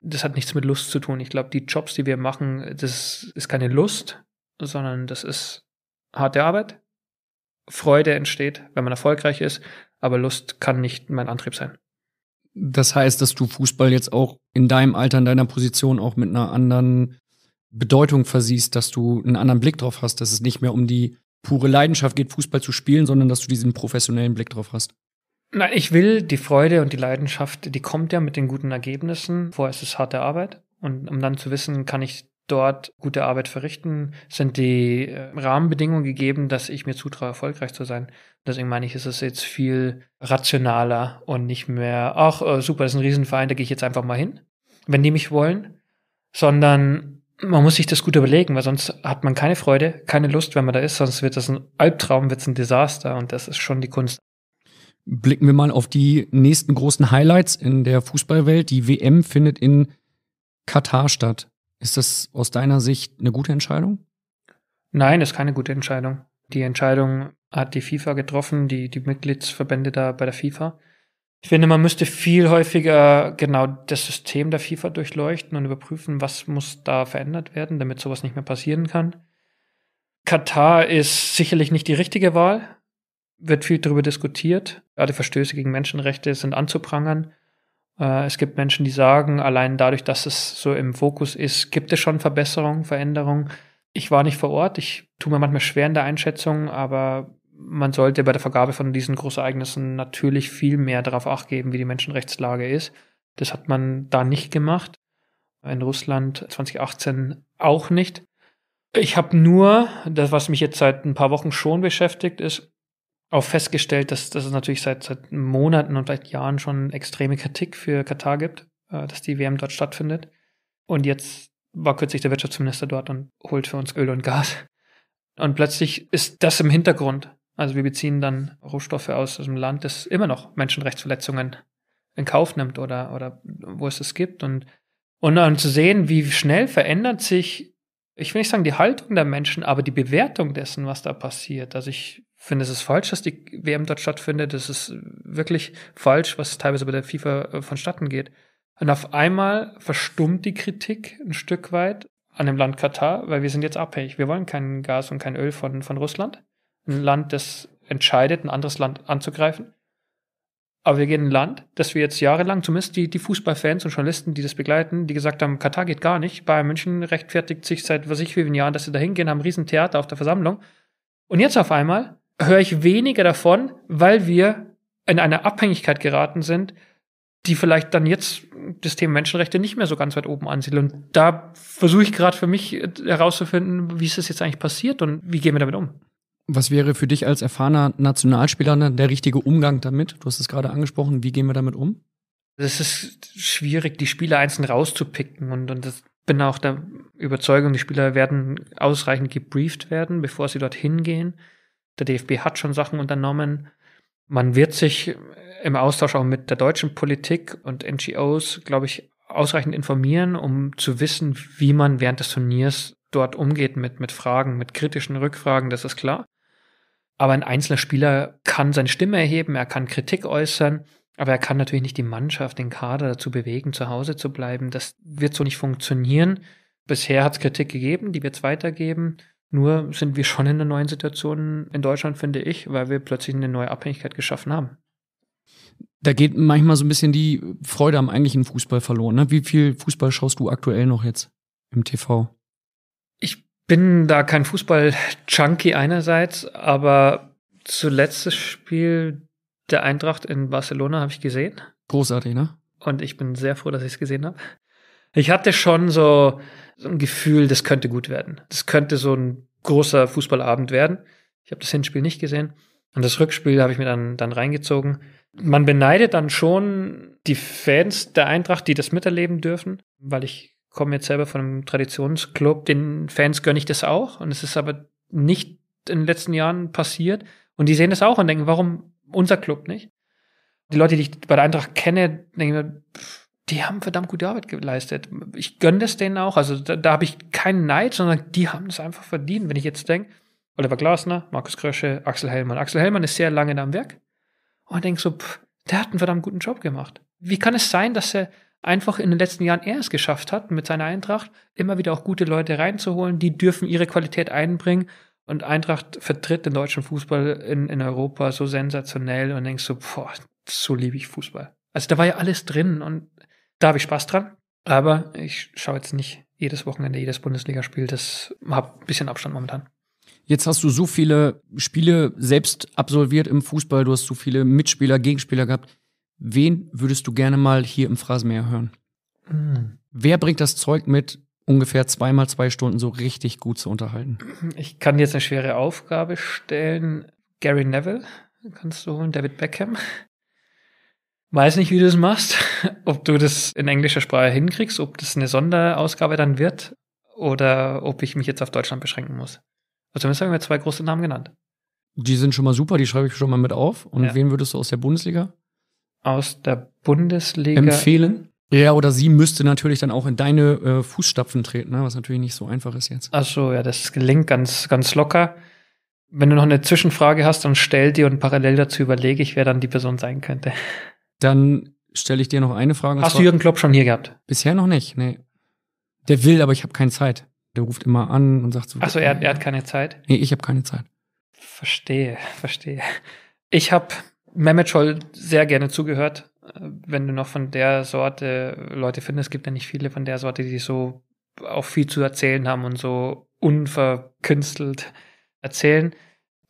Das hat nichts mit Lust zu tun. Ich glaube, die Jobs, die wir machen, das ist keine Lust, sondern das ist harte Arbeit. Freude entsteht, wenn man erfolgreich ist, aber Lust kann nicht mein Antrieb sein. Das heißt, dass du Fußball jetzt auch in deinem Alter, in deiner Position auch mit einer anderen Bedeutung versiehst, dass du einen anderen Blick drauf hast, dass es nicht mehr um die pure Leidenschaft geht, Fußball zu spielen, sondern dass du diesen professionellen Blick drauf hast. Nein, ich will die Freude und die Leidenschaft, die kommt ja mit den guten Ergebnissen. Vorher ist es harte Arbeit. Und um dann zu wissen, kann ich dort gute Arbeit verrichten, sind die äh, Rahmenbedingungen gegeben, dass ich mir zutraue, erfolgreich zu sein. Deswegen meine ich, ist es jetzt viel rationaler und nicht mehr, ach, äh, super, das ist ein Riesenverein, da gehe ich jetzt einfach mal hin, wenn die mich wollen, sondern man muss sich das gut überlegen, weil sonst hat man keine Freude, keine Lust, wenn man da ist, sonst wird das ein Albtraum, wird es ein Desaster und das ist schon die Kunst. Blicken wir mal auf die nächsten großen Highlights in der Fußballwelt. Die WM findet in Katar statt. Ist das aus deiner Sicht eine gute Entscheidung? Nein, das ist keine gute Entscheidung. Die Entscheidung hat die FIFA getroffen, die, die Mitgliedsverbände da bei der FIFA. Ich finde, man müsste viel häufiger genau das System der FIFA durchleuchten und überprüfen, was muss da verändert werden, damit sowas nicht mehr passieren kann. Katar ist sicherlich nicht die richtige Wahl, wird viel darüber diskutiert. Gerade Verstöße gegen Menschenrechte sind anzuprangern. Äh, es gibt Menschen, die sagen, allein dadurch, dass es so im Fokus ist, gibt es schon Verbesserungen, Veränderungen. Ich war nicht vor Ort, ich tue mir manchmal schwer in der Einschätzung, aber man sollte bei der Vergabe von diesen Großereignissen natürlich viel mehr darauf acht geben, wie die Menschenrechtslage ist. Das hat man da nicht gemacht. In Russland 2018 auch nicht. Ich habe nur, das, was mich jetzt seit ein paar Wochen schon beschäftigt, ist auch festgestellt, dass, dass es natürlich seit, seit Monaten und vielleicht Jahren schon extreme Kritik für Katar gibt, äh, dass die WM dort stattfindet. Und jetzt war kürzlich der Wirtschaftsminister dort und holt für uns Öl und Gas. Und plötzlich ist das im Hintergrund. Also wir beziehen dann Rohstoffe aus einem Land, das immer noch Menschenrechtsverletzungen in Kauf nimmt oder, oder wo es es gibt. Und, und dann zu sehen, wie schnell verändert sich, ich will nicht sagen die Haltung der Menschen, aber die Bewertung dessen, was da passiert. Also ich finde, es ist falsch, dass die WM dort stattfindet. Es ist wirklich falsch, was teilweise bei der FIFA äh, vonstatten geht. Und auf einmal verstummt die Kritik ein Stück weit an dem Land Katar, weil wir sind jetzt abhängig. Wir wollen kein Gas und kein Öl von, von Russland ein Land, das entscheidet, ein anderes Land anzugreifen. Aber wir gehen in ein Land, das wir jetzt jahrelang, zumindest die, die Fußballfans und Journalisten, die das begleiten, die gesagt haben, Katar geht gar nicht. Bayern München rechtfertigt sich seit was ich wie vielen Jahren, dass sie da hingehen, haben ein Riesentheater auf der Versammlung. Und jetzt auf einmal höre ich weniger davon, weil wir in eine Abhängigkeit geraten sind, die vielleicht dann jetzt das Thema Menschenrechte nicht mehr so ganz weit oben ansiedelt. Und da versuche ich gerade für mich äh, herauszufinden, wie ist das jetzt eigentlich passiert und wie gehen wir damit um? Was wäre für dich als erfahrener Nationalspieler ne, der richtige Umgang damit? Du hast es gerade angesprochen. Wie gehen wir damit um? Es ist schwierig, die Spieler einzeln rauszupicken und, und das bin auch der Überzeugung, die Spieler werden ausreichend gebrieft werden, bevor sie dorthin gehen. Der DFB hat schon Sachen unternommen. Man wird sich im Austausch auch mit der deutschen Politik und NGOs, glaube ich, ausreichend informieren, um zu wissen, wie man während des Turniers dort umgeht mit, mit Fragen, mit kritischen Rückfragen, das ist klar. Aber ein einzelner Spieler kann seine Stimme erheben, er kann Kritik äußern, aber er kann natürlich nicht die Mannschaft, den Kader dazu bewegen, zu Hause zu bleiben. Das wird so nicht funktionieren. Bisher hat es Kritik gegeben, die wird es weitergeben. Nur sind wir schon in einer neuen Situation in Deutschland, finde ich, weil wir plötzlich eine neue Abhängigkeit geschaffen haben da geht manchmal so ein bisschen die Freude am eigentlichen Fußball verloren. Ne? Wie viel Fußball schaust du aktuell noch jetzt im TV? bin da kein Fußball-Junkie einerseits, aber zuletzt das Spiel der Eintracht in Barcelona habe ich gesehen. Großartig, ne? Und ich bin sehr froh, dass ich es gesehen habe. Ich hatte schon so, so ein Gefühl, das könnte gut werden. Das könnte so ein großer Fußballabend werden. Ich habe das Hinspiel nicht gesehen. Und das Rückspiel habe ich mir dann, dann reingezogen. Man beneidet dann schon die Fans der Eintracht, die das miterleben dürfen, weil ich komme jetzt selber von einem Traditionsclub, den Fans gönne ich das auch. Und es ist aber nicht in den letzten Jahren passiert. Und die sehen das auch und denken, warum unser Club nicht? Die Leute, die ich bei der Eintracht kenne, denken mir, die haben verdammt gute Arbeit geleistet. Ich gönne das denen auch. Also da, da habe ich keinen Neid, sondern die haben es einfach verdient. Wenn ich jetzt denke, Oliver Glasner, Markus Krösche, Axel Hellmann. Axel Hellmann ist sehr lange da am Werk und denke so, pff, der hat einen verdammt guten Job gemacht. Wie kann es sein, dass er einfach in den letzten Jahren er es geschafft hat, mit seiner Eintracht immer wieder auch gute Leute reinzuholen, die dürfen ihre Qualität einbringen. Und Eintracht vertritt den deutschen Fußball in, in Europa so sensationell und denkst so, boah, so liebe ich Fußball. Also da war ja alles drin und da habe ich Spaß dran. Aber ich schaue jetzt nicht jedes Wochenende, jedes Bundesligaspiel. Das habe ein bisschen Abstand momentan. Jetzt hast du so viele Spiele selbst absolviert im Fußball, du hast so viele Mitspieler, Gegenspieler gehabt. Wen würdest du gerne mal hier im Phrasenmeer hören? Mhm. Wer bringt das Zeug mit, ungefähr zweimal zwei Stunden so richtig gut zu unterhalten? Ich kann jetzt eine schwere Aufgabe stellen. Gary Neville kannst du holen, David Beckham. Weiß nicht, wie du das machst, *laughs* ob du das in englischer Sprache hinkriegst, ob das eine Sonderausgabe dann wird oder ob ich mich jetzt auf Deutschland beschränken muss. Also zumindest haben wir zwei große Namen genannt. Die sind schon mal super, die schreibe ich schon mal mit auf. Und ja. wen würdest du aus der Bundesliga? aus der Bundesliga empfehlen? Ja, oder sie müsste natürlich dann auch in deine äh, Fußstapfen treten, ne? was natürlich nicht so einfach ist jetzt. Ach so, ja, das gelingt ganz, ganz locker. Wenn du noch eine Zwischenfrage hast, dann stell dir und parallel dazu überlege ich, wer dann die Person sein könnte. Dann stelle ich dir noch eine Frage. Hast du Jürgen Klopp schon hier gehabt? Bisher noch nicht, nee. Der will, aber ich habe keine Zeit. Der ruft immer an und sagt so. Achso, er, er hat keine Zeit? Nee, ich habe keine Zeit. Verstehe, verstehe. Ich habe Mehmet Scholl sehr gerne zugehört. Äh, wenn du noch von der Sorte Leute findest, gibt ja nicht viele von der Sorte, die so auch viel zu erzählen haben und so unverkünstelt erzählen.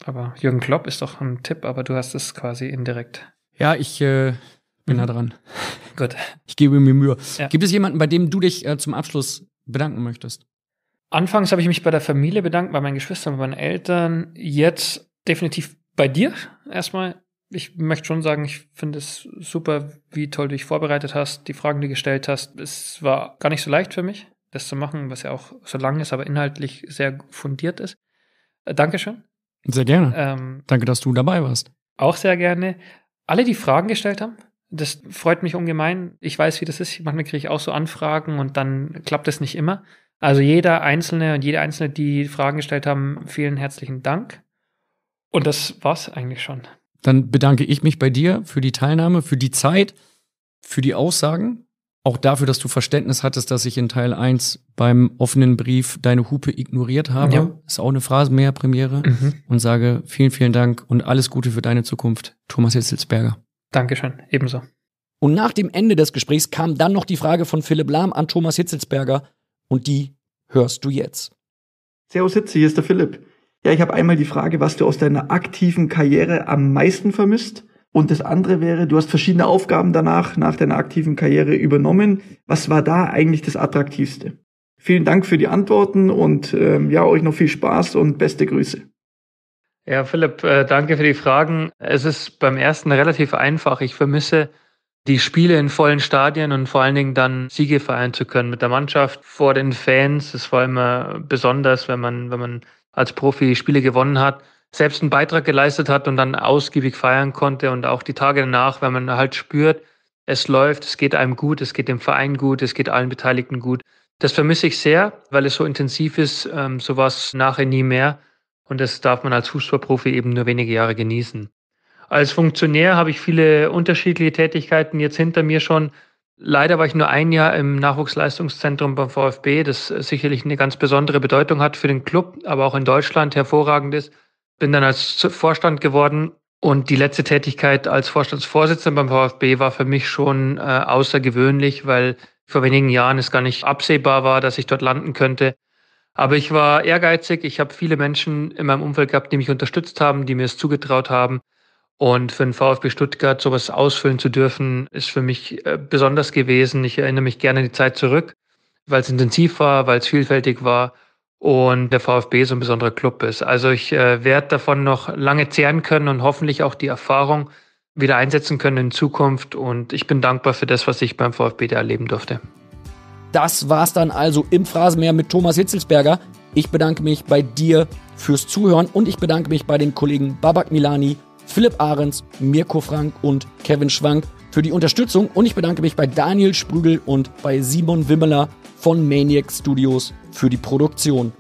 Aber Jürgen Klopp ist doch ein Tipp, aber du hast es quasi indirekt. Ja, ich äh, bin mhm. da dran. Gut. *laughs* Ich gebe mir Mühe. Ja. Gibt es jemanden, bei dem du dich äh, zum Abschluss bedanken möchtest? Anfangs habe ich mich bei der Familie bedankt, bei meinen Geschwistern, bei meinen Eltern. Jetzt definitiv bei dir erstmal ich möchte schon sagen, ich finde es super, wie toll du dich vorbereitet hast, die Fragen, die du gestellt hast. Es war gar nicht so leicht für mich, das zu machen, was ja auch so lang ist, aber inhaltlich sehr fundiert ist. Äh, Dankeschön. Sehr gerne. Ähm, Danke, dass du dabei warst. Auch sehr gerne. Alle, die Fragen gestellt haben, das freut mich ungemein. Ich weiß, wie das ist. Manchmal kriege ich auch so Anfragen und dann klappt es nicht immer. Also jeder Einzelne und jede Einzelne, die Fragen gestellt haben, vielen herzlichen Dank. Und das war's eigentlich schon. Dann bedanke ich mich bei dir für die Teilnahme, für die Zeit, für die Aussagen, auch dafür, dass du Verständnis hattest, dass ich in Teil 1 beim offenen Brief deine Hupe ignoriert habe. Ja. Ist auch eine Phrase mehr Premiere. Mhm. Und sage vielen, vielen Dank und alles Gute für deine Zukunft, Thomas Hitzelsberger. Dankeschön, ebenso. Und nach dem Ende des Gesprächs kam dann noch die Frage von Philipp Lahm an Thomas Hitzelsberger und die hörst du jetzt. Servus Hitze, hier ist der Philipp. Ja, ich habe einmal die Frage, was du aus deiner aktiven Karriere am meisten vermisst. Und das andere wäre, du hast verschiedene Aufgaben danach, nach deiner aktiven Karriere übernommen. Was war da eigentlich das Attraktivste? Vielen Dank für die Antworten und ähm, ja, euch noch viel Spaß und beste Grüße. Ja, Philipp, äh, danke für die Fragen. Es ist beim ersten relativ einfach. Ich vermisse die Spiele in vollen Stadien und vor allen Dingen dann Siege feiern zu können mit der Mannschaft vor den Fans. Das war immer besonders, wenn man, wenn man als Profi Spiele gewonnen hat, selbst einen Beitrag geleistet hat und dann ausgiebig feiern konnte und auch die Tage danach, wenn man halt spürt, es läuft, es geht einem gut, es geht dem Verein gut, es geht allen Beteiligten gut. Das vermisse ich sehr, weil es so intensiv ist, ähm, sowas nachher nie mehr. Und das darf man als Fußballprofi eben nur wenige Jahre genießen. Als Funktionär habe ich viele unterschiedliche Tätigkeiten jetzt hinter mir schon. Leider war ich nur ein Jahr im Nachwuchsleistungszentrum beim VfB, das äh, sicherlich eine ganz besondere Bedeutung hat für den Club, aber auch in Deutschland hervorragend ist. Bin dann als Vorstand geworden und die letzte Tätigkeit als Vorstandsvorsitzender beim VfB war für mich schon äh, außergewöhnlich, weil vor wenigen Jahren es gar nicht absehbar war, dass ich dort landen könnte. Aber ich war ehrgeizig. Ich habe viele Menschen in meinem Umfeld gehabt, die mich unterstützt haben, die mir es zugetraut haben. Und für den VfB Stuttgart sowas ausfüllen zu dürfen, ist für mich äh, besonders gewesen. Ich erinnere mich gerne an die Zeit zurück, weil es intensiv war, weil es vielfältig war und der VfB so ein besonderer Club ist. Also ich äh, werde davon noch lange zehren können und hoffentlich auch die Erfahrung wieder einsetzen können in Zukunft. Und ich bin dankbar für das, was ich beim VfB da erleben durfte. Das war's dann also im Phrasenmeer mit Thomas Hitzelsberger. Ich bedanke mich bei dir fürs Zuhören und ich bedanke mich bei den Kollegen Babak Milani Philipp Ahrens, Mirko Frank und Kevin Schwank für die Unterstützung und ich bedanke mich bei Daniel Sprügel und bei Simon Wimmeler von Maniac Studios für die Produktion.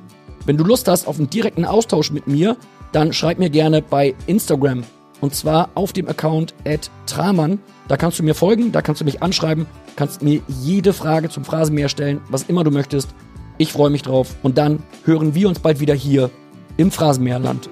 Wenn du Lust hast auf einen direkten Austausch mit mir, dann schreib mir gerne bei Instagram und zwar auf dem Account @traman. Da kannst du mir folgen, da kannst du mich anschreiben, kannst mir jede Frage zum Phrasenmäher stellen, was immer du möchtest. Ich freue mich drauf und dann hören wir uns bald wieder hier im Phrasenmäherland.